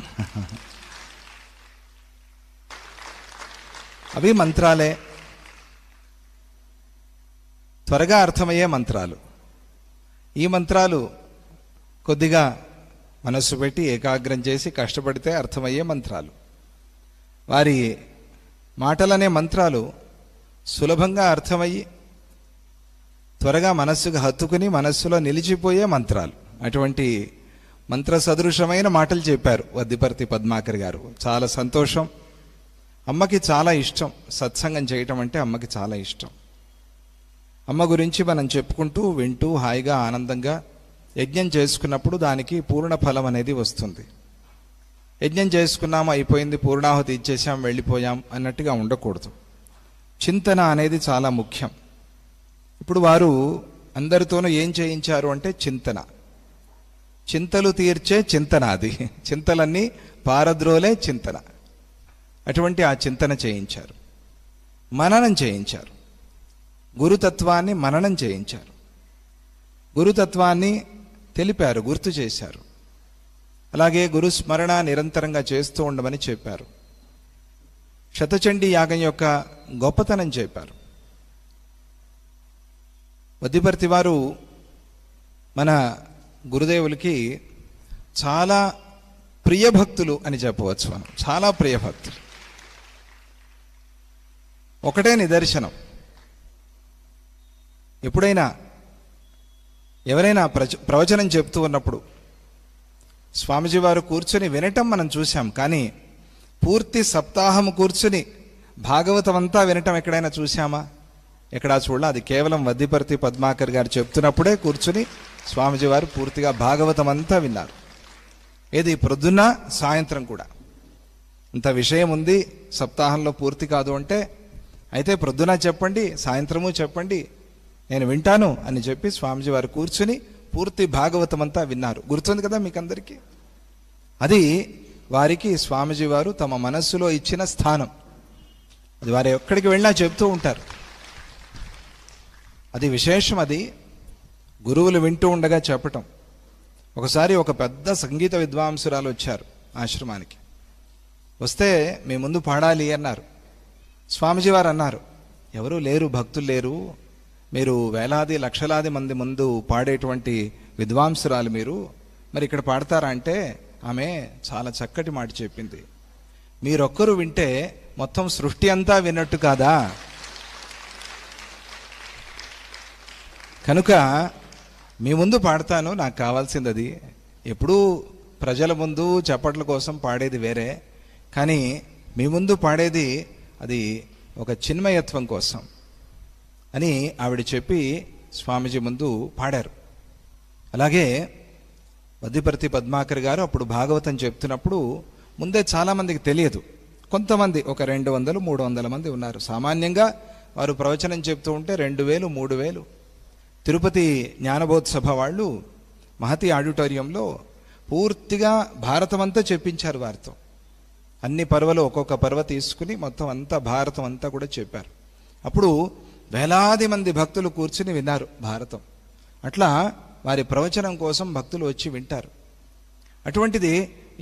అవి మంత్రాలే త్వరగా అర్థమయ్యే మంత్రాలు ఈ మంత్రాలు కొద్దిగా మనస్సు పెట్టి ఏకాగ్రం చేసి కష్టపడితే అర్థమయ్యే మంత్రాలు వారి మాటలనే మంత్రాలు సులభంగా అర్థమయ్యి త్వరగా మనస్సుకు హత్తుకుని మనస్సులో నిలిచిపోయే మంత్రాలు అటువంటి మంత్ర సదృశమైన మాటలు చెప్పారు వద్దిపర్తి పద్మాకర్ గారు చాలా సంతోషం అమ్మకి చాలా ఇష్టం సత్సంగం చేయటం అంటే అమ్మకి చాలా ఇష్టం అమ్మ గురించి మనం చెప్పుకుంటూ వింటూ హాయిగా ఆనందంగా యజ్ఞం చేసుకున్నప్పుడు దానికి పూర్ణ ఫలం అనేది వస్తుంది యజ్ఞం చేసుకున్నాం అయిపోయింది పూర్ణాహుతి ఇచ్చేసాం వెళ్ళిపోయాం అన్నట్టుగా ఉండకూడదు చింతన అనేది చాలా ముఖ్యం ఇప్పుడు వారు అందరితోనూ ఏం చేయించారు అంటే చింతన చింతలు తీర్చే చింతన అది చింతలన్నీ పారద్రోలే చింతన అటువంటి ఆ చింతన చేయించారు మననం చేయించారు గురుతత్వాన్ని మననం చేయించారు గురుతత్వాన్ని తెలిపారు గుర్తు చేశారు అలాగే గురుస్మరణ నిరంతరంగా చేస్తూ ఉండమని చెప్పారు శతచండీ యాగం యొక్క గొప్పతనం చెప్పారు వద్దిపర్తి వారు మన గురుదేవులకి చాలా ప్రియభక్తులు అని చెప్పవచ్చు మనం చాలా ప్రియభక్తులు ఒకటే నిదర్శనం ఎప్పుడైనా ఎవరైనా ప్రచ ప్రవచనం చెప్తూ ఉన్నప్పుడు స్వామిజీ వారు కూర్చుని వినటం మనం చూసాం కానీ పూర్తి సప్తాహం కూర్చుని భాగవతం అంతా వినటం ఎక్కడైనా చూసామా ఎక్కడా చూడాలి అది కేవలం వద్దిపర్తి పద్మాకర్ గారు చెప్తున్నప్పుడే కూర్చుని స్వామిజీ వారు పూర్తిగా భాగవతం అంతా విన్నారు ఏది ప్రొద్దున సాయంత్రం కూడా ఇంత విషయం ఉంది సప్తాహంలో పూర్తి కాదు అంటే అయితే ప్రొద్దున చెప్పండి సాయంత్రము చెప్పండి నేను వింటాను అని చెప్పి స్వామిజీ వారు కూర్చుని పూర్తి భాగవతం అంతా విన్నారు గుర్తుంది కదా మీకందరికీ అది వారికి స్వామిజీ వారు తమ మనస్సులో ఇచ్చిన స్థానం అది వారు ఎక్కడికి వెళ్ళినా చెబుతూ ఉంటారు అది విశేషం అది గురువులు వింటూ ఉండగా చెప్పటం ఒకసారి ఒక పెద్ద సంగీత విద్వాంసురాలు వచ్చారు ఆశ్రమానికి వస్తే మీ ముందు పాడాలి అన్నారు స్వామిజీ వారు అన్నారు ఎవరూ లేరు భక్తులు లేరు మీరు వేలాది లక్షలాది మంది ముందు పాడేటువంటి విద్వాంసురాలు మీరు మరి ఇక్కడ పాడతారా అంటే ఆమె చాలా చక్కటి మాట చెప్పింది మీరొక్కరు వింటే మొత్తం సృష్టి అంతా విన్నట్టు కాదా కనుక మీ ముందు పాడతాను నాకు కావాల్సింది అది ఎప్పుడూ ప్రజల ముందు చప్పట్ల కోసం పాడేది వేరే కానీ మీ ముందు పాడేది అది ఒక చిన్మయత్వం కోసం అని ఆవిడ చెప్పి స్వామీజీ ముందు పాడారు అలాగే మధ్యపర్తి పద్మాకర్ గారు అప్పుడు భాగవతం చెప్తున్నప్పుడు ముందే చాలామందికి తెలియదు కొంతమంది ఒక రెండు వందలు మూడు వందల మంది ఉన్నారు సామాన్యంగా వారు ప్రవచనం చెప్తూ ఉంటే రెండు వేలు మూడు వేలు తిరుపతి జ్ఞానబోధసభ వాళ్ళు మహతి ఆడిటోరియంలో పూర్తిగా భారతమంతా చెప్పించారు వారితో అన్ని పర్వలు ఒక్కొక్క పర్వ తీసుకుని మొత్తం అంతా భారతం అంతా కూడా చెప్పారు అప్పుడు వేలాది మంది భక్తులు కూర్చుని విన్నారు భారతం అట్లా వారి ప్రవచనం కోసం భక్తులు వచ్చి వింటారు అటువంటిది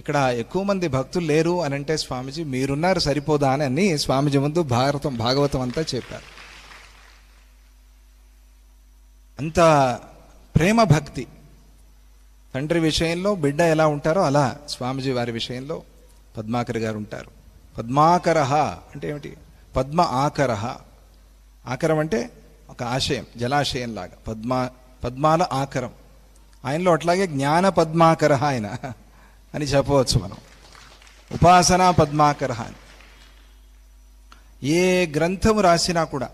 ఇక్కడ ఎక్కువ మంది భక్తులు లేరు అని అంటే స్వామిజీ మీరున్నారు సరిపోదా అని అని స్వామిజీ ముందు భారతం భాగవతం అంతా చెప్పారు అంత ప్రేమ భక్తి తండ్రి విషయంలో బిడ్డ ఎలా ఉంటారో అలా స్వామిజీ వారి విషయంలో పద్మాకర్ గారు ఉంటారు పద్మాకరహ అంటే ఏమిటి పద్మ ఆకరహ ఆకరం అంటే ఒక ఆశయం జలాశయం లాగా పద్మా పద్మాల ఆకరం ఆయనలో అట్లాగే జ్ఞాన పద్మాకర ఆయన అని చెప్పవచ్చు మనం ఉపాసన పద్మాకర అని ఏ గ్రంథము రాసినా కూడా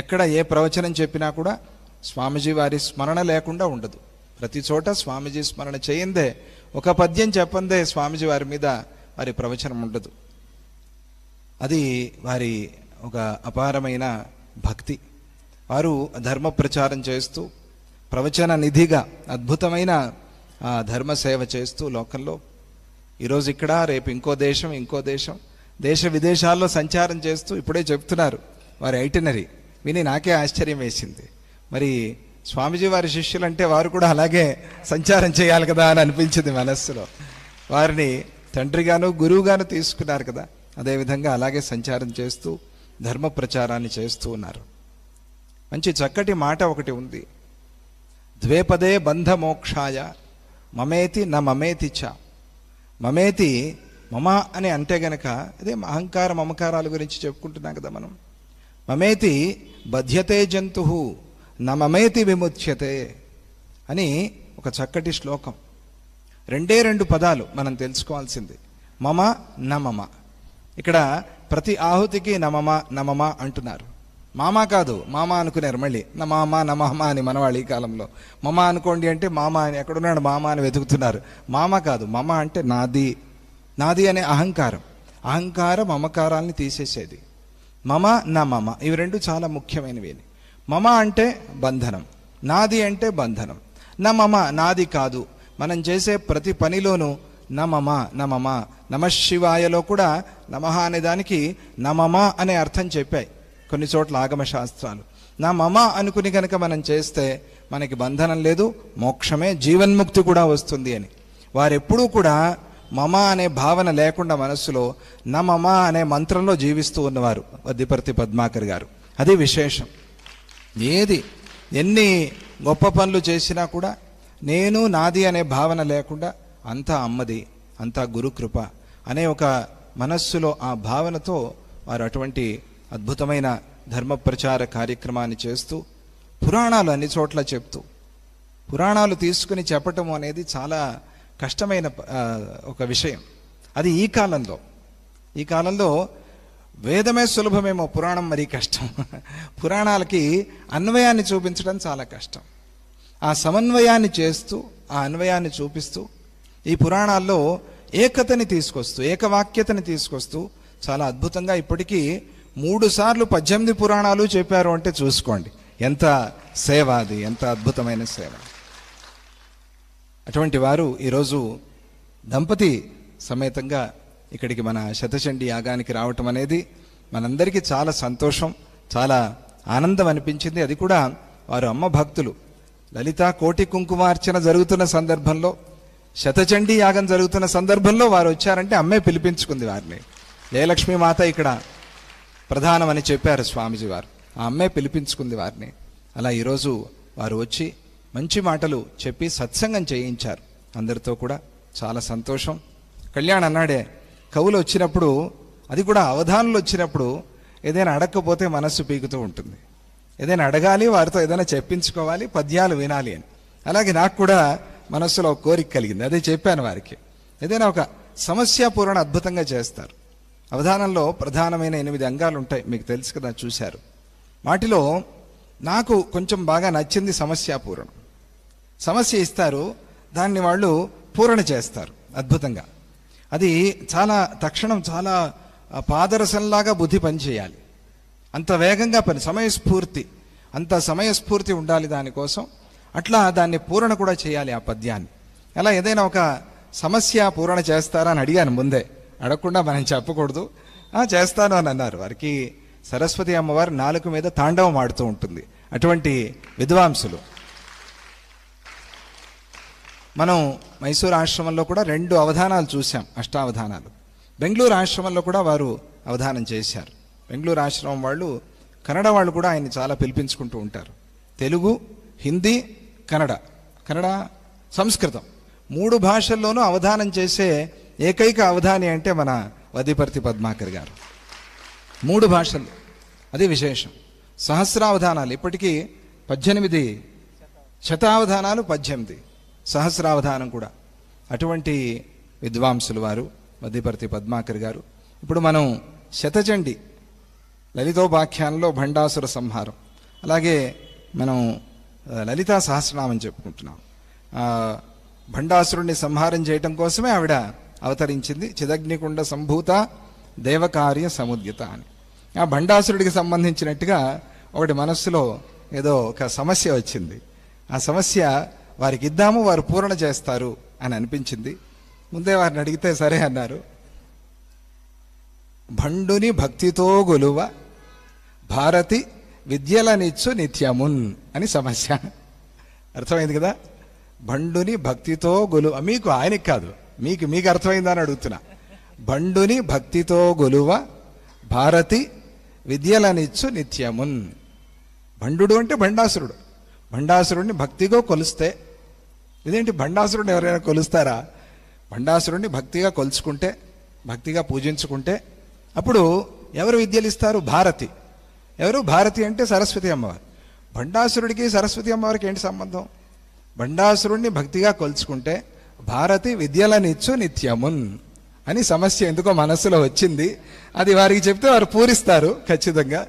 ఎక్కడ ఏ ప్రవచనం చెప్పినా కూడా స్వామిజీ వారి స్మరణ లేకుండా ఉండదు ప్రతి చోట స్వామిజీ స్మరణ చేయందే ఒక పద్యం చెప్పందే స్వామిజీ వారి మీద వారి ప్రవచనం ఉండదు అది వారి ఒక అపారమైన భక్తి వారు ధర్మ ప్రచారం చేస్తూ ప్రవచన నిధిగా అద్భుతమైన ధర్మ సేవ చేస్తూ లోకంలో ఈరోజు ఇక్కడ రేపు ఇంకో దేశం ఇంకో దేశం దేశ విదేశాల్లో సంచారం చేస్తూ ఇప్పుడే చెప్తున్నారు వారి ఐటనరీ విని నాకే ఆశ్చర్యం వేసింది మరి స్వామిజీ వారి శిష్యులంటే వారు కూడా అలాగే సంచారం చేయాలి కదా అని అనిపించింది మనస్సులో వారిని తండ్రిగాను గురువుగాను తీసుకున్నారు కదా అదేవిధంగా అలాగే సంచారం చేస్తూ ధర్మ ప్రచారాన్ని చేస్తూ ఉన్నారు మంచి చక్కటి మాట ఒకటి ఉంది ద్వేపదే బంధమోక్షాయ మమేతి నా మమేతి చ మమేతి మమ అని అంటే గనక అదే అహంకార మమకారాల గురించి చెప్పుకుంటున్నాం కదా మనం మమేతి బధ్యతే జంతు నా మమేతి విముచ్యతే అని ఒక చక్కటి శ్లోకం రెండే రెండు పదాలు మనం తెలుసుకోవాల్సింది మమ నా మమ ఇక్కడ ప్రతి ఆహుతికి నమమా నమమా అంటున్నారు మామ కాదు మామ అనుకున్నారు మళ్ళీ నా మామ నా మామ అని మనవాళ్ళు ఈ కాలంలో మామ అనుకోండి అంటే మామ అని ఎక్కడున్నాడు మామ అని వెతుకుతున్నారు మామ కాదు మమ అంటే నాది నాది అనే అహంకారం అహంకార మమకారాల్ని తీసేసేది మమ నా మమ ఇవి రెండు చాలా ముఖ్యమైనవి మమ అంటే బంధనం నాది అంటే బంధనం నా మమ నాది కాదు మనం చేసే ప్రతి పనిలోనూ నమమ నమమ నమశివాయలో కూడా నమః అనే దానికి నమమ అనే అర్థం చెప్పాయి కొన్ని చోట్ల ఆగమ శాస్త్రాలు మమ అనుకుని కనుక మనం చేస్తే మనకి బంధనం లేదు మోక్షమే జీవన్ముక్తి కూడా వస్తుంది అని వారెప్పుడూ కూడా మమ అనే భావన లేకుండా మనస్సులో నమమ అనే మంత్రంలో జీవిస్తూ ఉన్నవారు అద్దిపర్తి పద్మాకర్ గారు అది విశేషం ఏది ఎన్ని గొప్ప పనులు చేసినా కూడా నేను నాది అనే భావన లేకుండా అంతా అమ్మది అంతా గురుకృప అనే ఒక మనస్సులో ఆ భావనతో వారు అటువంటి అద్భుతమైన ధర్మ ప్రచార కార్యక్రమాన్ని చేస్తూ పురాణాలు అన్ని చోట్ల చెప్తూ పురాణాలు తీసుకుని చెప్పటం అనేది చాలా కష్టమైన ఒక విషయం అది ఈ కాలంలో ఈ కాలంలో వేదమే సులభమేమో పురాణం మరీ కష్టం పురాణాలకి అన్వయాన్ని చూపించడం చాలా కష్టం ఆ సమన్వయాన్ని చేస్తూ ఆ అన్వయాన్ని చూపిస్తూ ఈ పురాణాల్లో ఏకతని తీసుకొస్తూ ఏకవాక్యతని తీసుకొస్తూ చాలా అద్భుతంగా ఇప్పటికీ మూడు సార్లు పద్దెనిమిది పురాణాలు చెప్పారు అంటే చూసుకోండి ఎంత సేవ అది ఎంత అద్భుతమైన సేవ అటువంటి వారు ఈరోజు దంపతి సమేతంగా ఇక్కడికి మన శతచండి యాగానికి రావటం అనేది మనందరికీ చాలా సంతోషం చాలా ఆనందం అనిపించింది అది కూడా వారు అమ్మ భక్తులు లలిత కోటి కుంకుమార్చన జరుగుతున్న సందర్భంలో శతచండీ యాగం జరుగుతున్న సందర్భంలో వారు వచ్చారంటే అమ్మే పిలిపించుకుంది వారిని జయలక్ష్మి మాత ఇక్కడ ప్రధానమని చెప్పారు స్వామీజీ వారు ఆ అమ్మే పిలిపించుకుంది వారిని అలా ఈరోజు వారు వచ్చి మంచి మాటలు చెప్పి సత్సంగం చేయించారు అందరితో కూడా చాలా సంతోషం కళ్యాణ్ అన్నాడే కవులు వచ్చినప్పుడు అది కూడా అవధానులు వచ్చినప్పుడు ఏదైనా అడగకపోతే మనస్సు పీకుతూ ఉంటుంది ఏదైనా అడగాలి వారితో ఏదైనా చెప్పించుకోవాలి పద్యాలు వినాలి అని అలాగే నాకు కూడా మనస్సులో కోరిక కలిగింది అదే చెప్పాను వారికి ఏదైనా ఒక పూరణ అద్భుతంగా చేస్తారు అవధానంలో ప్రధానమైన ఎనిమిది అంగాలు ఉంటాయి మీకు తెలుసు కదా చూశారు వాటిలో నాకు కొంచెం బాగా నచ్చింది సమస్యాపూరణ సమస్య ఇస్తారు దాన్ని వాళ్ళు పూరణ చేస్తారు అద్భుతంగా అది చాలా తక్షణం చాలా పాదరసంలాగా బుద్ధి పనిచేయాలి అంత వేగంగా పని సమయస్ఫూర్తి అంత సమయస్ఫూర్తి ఉండాలి దానికోసం అట్లా దాన్ని పూరణ కూడా చేయాలి ఆ పద్యాన్ని అలా ఏదైనా ఒక సమస్య పూరణ చేస్తారా అని అడిగాను ముందే అడగకుండా మనం చెప్పకూడదు చేస్తాను అని అన్నారు వారికి సరస్వతి అమ్మవారు నాలుగు మీద తాండవం ఆడుతూ ఉంటుంది అటువంటి విద్వాంసులు మనం మైసూరు ఆశ్రమంలో కూడా రెండు అవధానాలు చూసాం అష్టావధానాలు బెంగళూరు ఆశ్రమంలో కూడా వారు అవధానం చేశారు బెంగళూరు ఆశ్రమం వాళ్ళు కన్నడ వాళ్ళు కూడా ఆయన్ని చాలా పిలిపించుకుంటూ ఉంటారు తెలుగు హిందీ కన్నడ కన్నడ సంస్కృతం మూడు భాషల్లోనూ అవధానం చేసే ఏకైక అవధాని అంటే మన వదిపర్తి పద్మాకర్ గారు మూడు భాషలు అది విశేషం సహస్రావధానాలు ఇప్పటికీ పద్దెనిమిది శతావధానాలు పద్దెనిమిది సహస్రావధానం కూడా అటువంటి విద్వాంసులు వారు మధ్యపర్తి పద్మాకర్ గారు ఇప్పుడు మనం శతచండి లలితోపాఖ్యానంలో భండాసుర సంహారం అలాగే మనం లలితా సహస్రనామం చెప్పుకుంటున్నాం భండాసురుణ్ణి సంహారం చేయటం కోసమే ఆవిడ అవతరించింది చిదగ్నికుండ సంభూత దేవకార్య సముద్యత అని ఆ భండాసురుడికి సంబంధించినట్టుగా ఒకటి మనస్సులో ఏదో ఒక సమస్య వచ్చింది ఆ సమస్య వారికి ఇద్దాము వారు పూరణ చేస్తారు అని అనిపించింది ముందే వారిని అడిగితే సరే అన్నారు భండుని భక్తితో గొలువ భారతి విద్యలనిచ్చు నిత్యమున్ అని సమస్య అర్థమైంది కదా భండుని భక్తితో గొలువ మీకు ఆయనకి కాదు మీకు మీకు అర్థమైందని అడుగుతున్నా భండుని భక్తితో గొలువ భారతి విద్యలనిచ్చు నిత్యమున్ భండు అంటే భండాసురుడు భండాసురుడిని భక్తిగా కొలిస్తే ఇదేంటి భండాసురుడిని ఎవరైనా కొలుస్తారా భండాసురుడిని భక్తిగా కొలుచుకుంటే భక్తిగా పూజించుకుంటే అప్పుడు ఎవరు విద్యలు ఇస్తారు భారతి ఎవరు భారతి అంటే సరస్వతి అమ్మవారు భండాసురుడికి సరస్వతి అమ్మవారికి ఏంటి సంబంధం భండాసురుడిని భక్తిగా కొలుచుకుంటే భారతి విద్యలనిచ్చు నిత్యమున్ అని సమస్య ఎందుకో మనస్సులో వచ్చింది అది వారికి చెప్తే వారు పూరిస్తారు ఖచ్చితంగా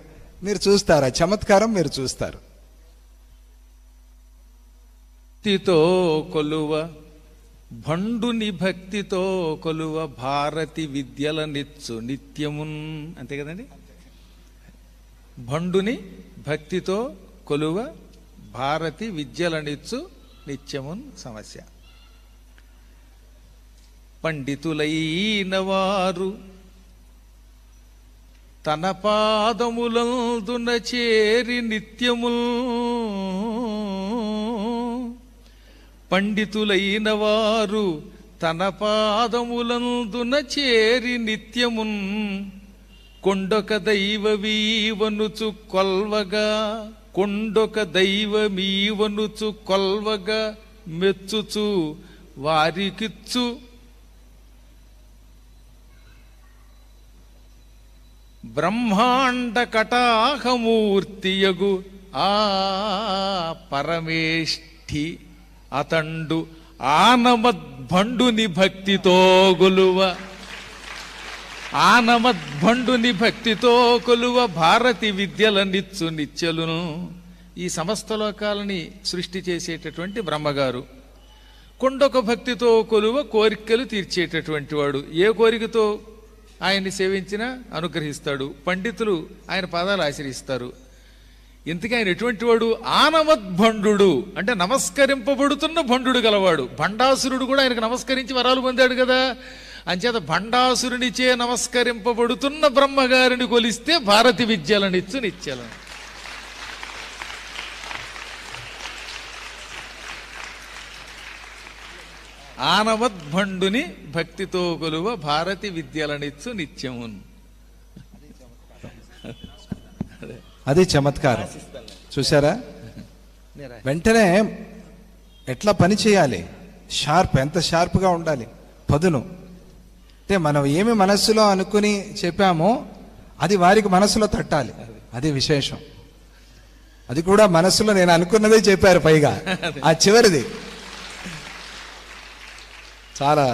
మీరు చూస్తారు ఆ చమత్కారం మీరు చూస్తారు భక్తితో కొలువ భండుని భక్తితో కొలువ భారతి విద్యల నిచ్చు నిత్యమున్ అంతే కదండి భండుని భక్తితో కొలువ భారతి విద్యలనిచ్చు నిత్యమున్ సమస్య పండితులైన వారు తన పాదములందున చేరి నిత్యముల్ పండితులైన వారు తన పాదములందున చేరి నిత్యమున్ కొండొక దైవమీవనుచు కొల్వగా కొండొక దైవమీవనుచు కొల్వగా మెచ్చుచు వారికిచ్చు బ్రహ్మాండ కటాహమూర్తియగు ఆ పరమేష్ఠి అతండు ఆనమద్భండుని భక్తితో గొలువ ఆనమద్భండుని భక్తితో కొలువ భారతి విద్యల నిచ్చు నిత్యలును ఈ సమస్త లోకాలని సృష్టి చేసేటటువంటి బ్రహ్మగారు కొండొక భక్తితో కొలువ కోరికలు తీర్చేటటువంటి వాడు ఏ కోరికతో ఆయన్ని సేవించినా అనుగ్రహిస్తాడు పండితులు ఆయన పాదాలు ఆశ్రయిస్తారు ఇంతకీ ఆయన ఎటువంటి వాడు ఆనమద్భండు అంటే నమస్కరింపబడుతున్న భండు గలవాడు భండాసురుడు కూడా ఆయనకు నమస్కరించి వరాలు పొందాడు కదా అంచేత భండాసురునిచే నమస్కరింపబడుతున్న బ్రహ్మగారిని కొలిస్తే భారతి విద్యలనిచ్చు నిత్యలను ఆనవద్భండుని భక్తితో కొలువ భారతి విద్యలనిచ్చు నిత్యమున్ అది చమత్కారం చూసారా వెంటనే ఎట్లా పని చేయాలి షార్ప్ ఎంత షార్ప్గా ఉండాలి పదును అంటే మనం ఏమి మనస్సులో అనుకుని చెప్పామో అది వారికి మనసులో తట్టాలి అది విశేషం అది కూడా మనసులో నేను అనుకున్నదే చెప్పారు పైగా ఆ చివరిది చాలా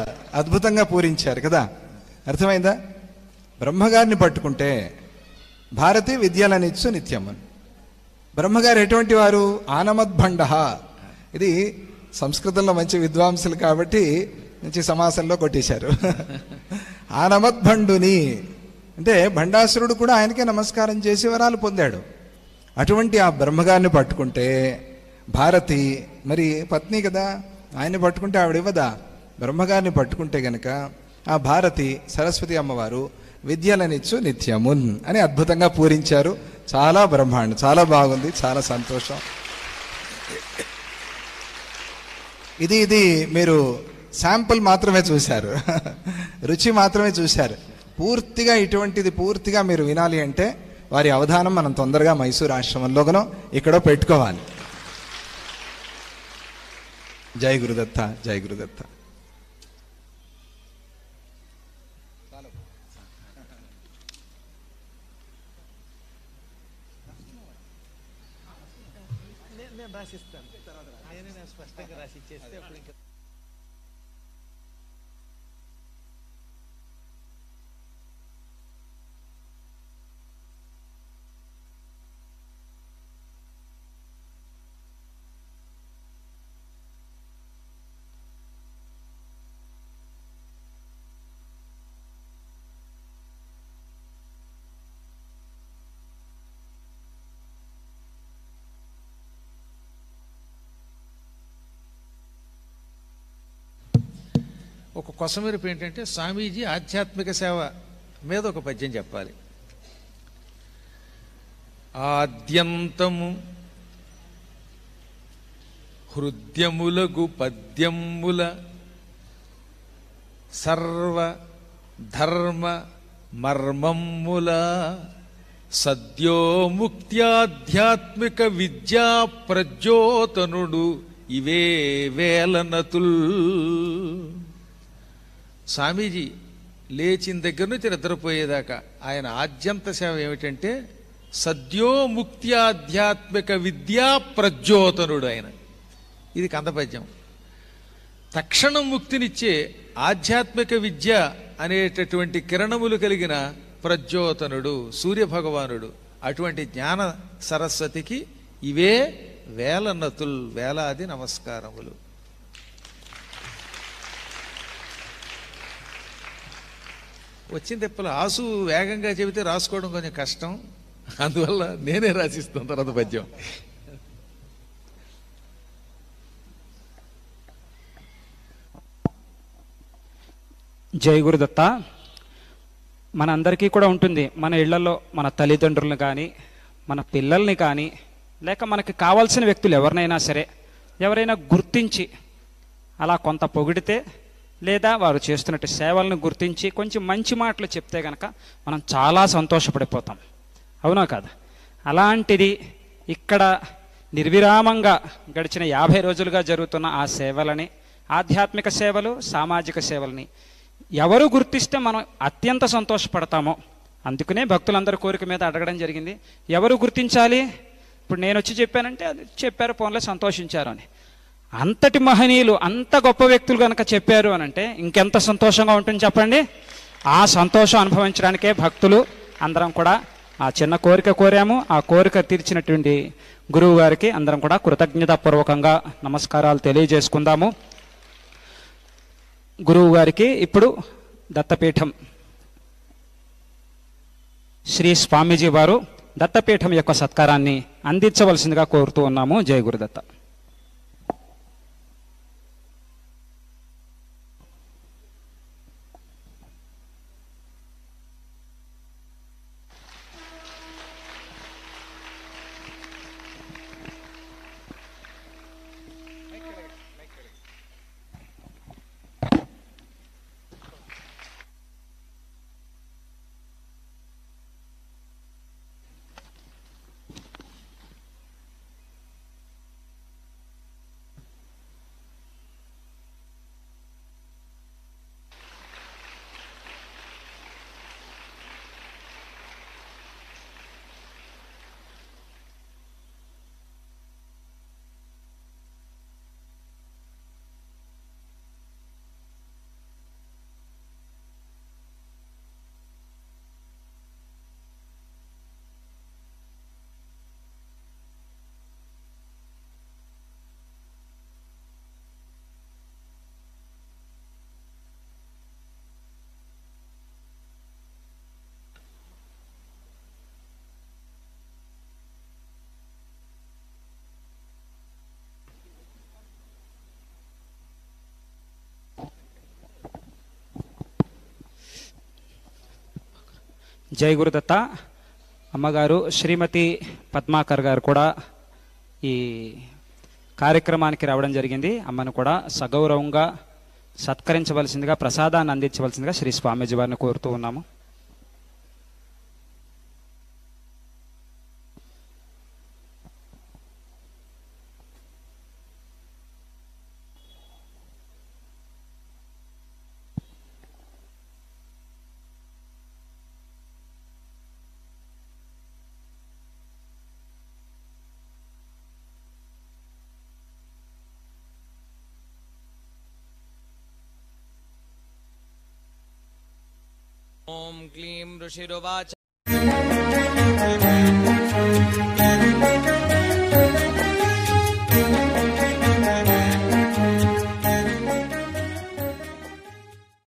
అద్భుతంగా పూరించారు కదా అర్థమైందా బ్రహ్మగారిని పట్టుకుంటే భారతి విద్యలనిచ్చు నిత్యం బ్రహ్మగారు ఎటువంటి వారు ఆనమద్భండ ఇది సంస్కృతంలో మంచి విద్వాంసులు కాబట్టి నుంచి సమాసంలో కొట్టేశారు ఆ నమద్భండుని అంటే భండాసురుడు కూడా ఆయనకే నమస్కారం చేసి వరాలు పొందాడు అటువంటి ఆ బ్రహ్మగారిని పట్టుకుంటే భారతి మరి పత్ని కదా ఆయన్ని పట్టుకుంటే ఆవిడివ్వదా బ్రహ్మగారిని పట్టుకుంటే గనక ఆ భారతి సరస్వతి అమ్మవారు విద్యలనిచ్చు నిత్యమున్ అని అద్భుతంగా పూరించారు చాలా బ్రహ్మాండం చాలా బాగుంది చాలా సంతోషం ఇది ఇది మీరు శాంపుల్ మాత్రమే చూశారు రుచి మాత్రమే చూశారు పూర్తిగా ఇటువంటిది పూర్తిగా మీరు వినాలి అంటే వారి అవధానం మనం తొందరగా మైసూర్ ఆశ్రమంలోనో ఇక్కడో పెట్టుకోవాలి జై గురుదత్త జై గురుదత్త ఒక కొసమెరుపు ఏంటంటే స్వామీజీ ఆధ్యాత్మిక సేవ మీద ఒక పద్యం చెప్పాలి ఆద్యంతము హృద్యములగు పద్యముల సర్వ ధర్మ మర్మముల సద్యోముక్త్యాధ్యాత్మిక విద్యా ప్రజ్యోతనుడు ఇవే వేలనతుల్ స్వామీజీ లేచిన దగ్గర నుంచి నిద్రపోయేదాకా ఆయన ఆద్యంత సేవ ఏమిటంటే సద్యోముక్తి ఆధ్యాత్మిక విద్యా ప్రజ్యోతనుడు ఆయన ఇది కందపద్యం తక్షణం ముక్తినిచ్చే ఆధ్యాత్మిక విద్య అనేటటువంటి కిరణములు కలిగిన ప్రజ్యోతనుడు సూర్యభగవానుడు అటువంటి జ్ఞాన సరస్వతికి ఇవే వేలనతుల్ వేలాది నమస్కారములు వచ్చిన తిప్పలు ఆసు వేగంగా చెబితే రాసుకోవడం కొంచెం కష్టం అందువల్ల నేనే రాసిస్తాను తర్వాత పద్యం జై గురుదత్త మన అందరికీ కూడా ఉంటుంది మన ఇళ్లలో మన తల్లిదండ్రులను కానీ మన పిల్లల్ని కానీ లేక మనకి కావాల్సిన వ్యక్తులు ఎవరినైనా సరే ఎవరైనా గుర్తించి అలా కొంత పొగిడితే లేదా వారు చేస్తున్నట్టు సేవలను గుర్తించి కొంచెం మంచి మాటలు చెప్తే కనుక మనం చాలా సంతోషపడిపోతాం అవునా కదా అలాంటిది ఇక్కడ నిర్విరామంగా గడిచిన యాభై రోజులుగా జరుగుతున్న ఆ సేవలని ఆధ్యాత్మిక సేవలు సామాజిక సేవలని ఎవరు గుర్తిస్తే మనం అత్యంత సంతోషపడతామో అందుకనే భక్తులందరి కోరిక మీద అడగడం జరిగింది ఎవరు గుర్తించాలి ఇప్పుడు నేను వచ్చి చెప్పానంటే అది చెప్పారు ఫోన్లో సంతోషించారు అని అంతటి మహనీయులు అంత గొప్ప వ్యక్తులు కనుక చెప్పారు అని అంటే ఇంకెంత సంతోషంగా ఉంటుంది చెప్పండి ఆ సంతోషం అనుభవించడానికే భక్తులు అందరం కూడా ఆ చిన్న కోరిక కోరాము ఆ కోరిక తీర్చినటువంటి గురువు గారికి అందరం కూడా కృతజ్ఞతాపూర్వకంగా నమస్కారాలు తెలియజేసుకుందాము గురువు గారికి ఇప్పుడు దత్తపీఠం శ్రీ స్వామీజీ వారు దత్తపీఠం యొక్క సత్కారాన్ని అందించవలసిందిగా కోరుతూ ఉన్నాము జయ గురుదత్త జై గురుదత్త అమ్మగారు శ్రీమతి పద్మాకర్ గారు కూడా ఈ కార్యక్రమానికి రావడం జరిగింది అమ్మను కూడా సగౌరవంగా సత్కరించవలసిందిగా ప్రసాదాన్ని అందించవలసిందిగా శ్రీ స్వామీజీ వారిని కోరుతూ ఉన్నాము শিরোবাচ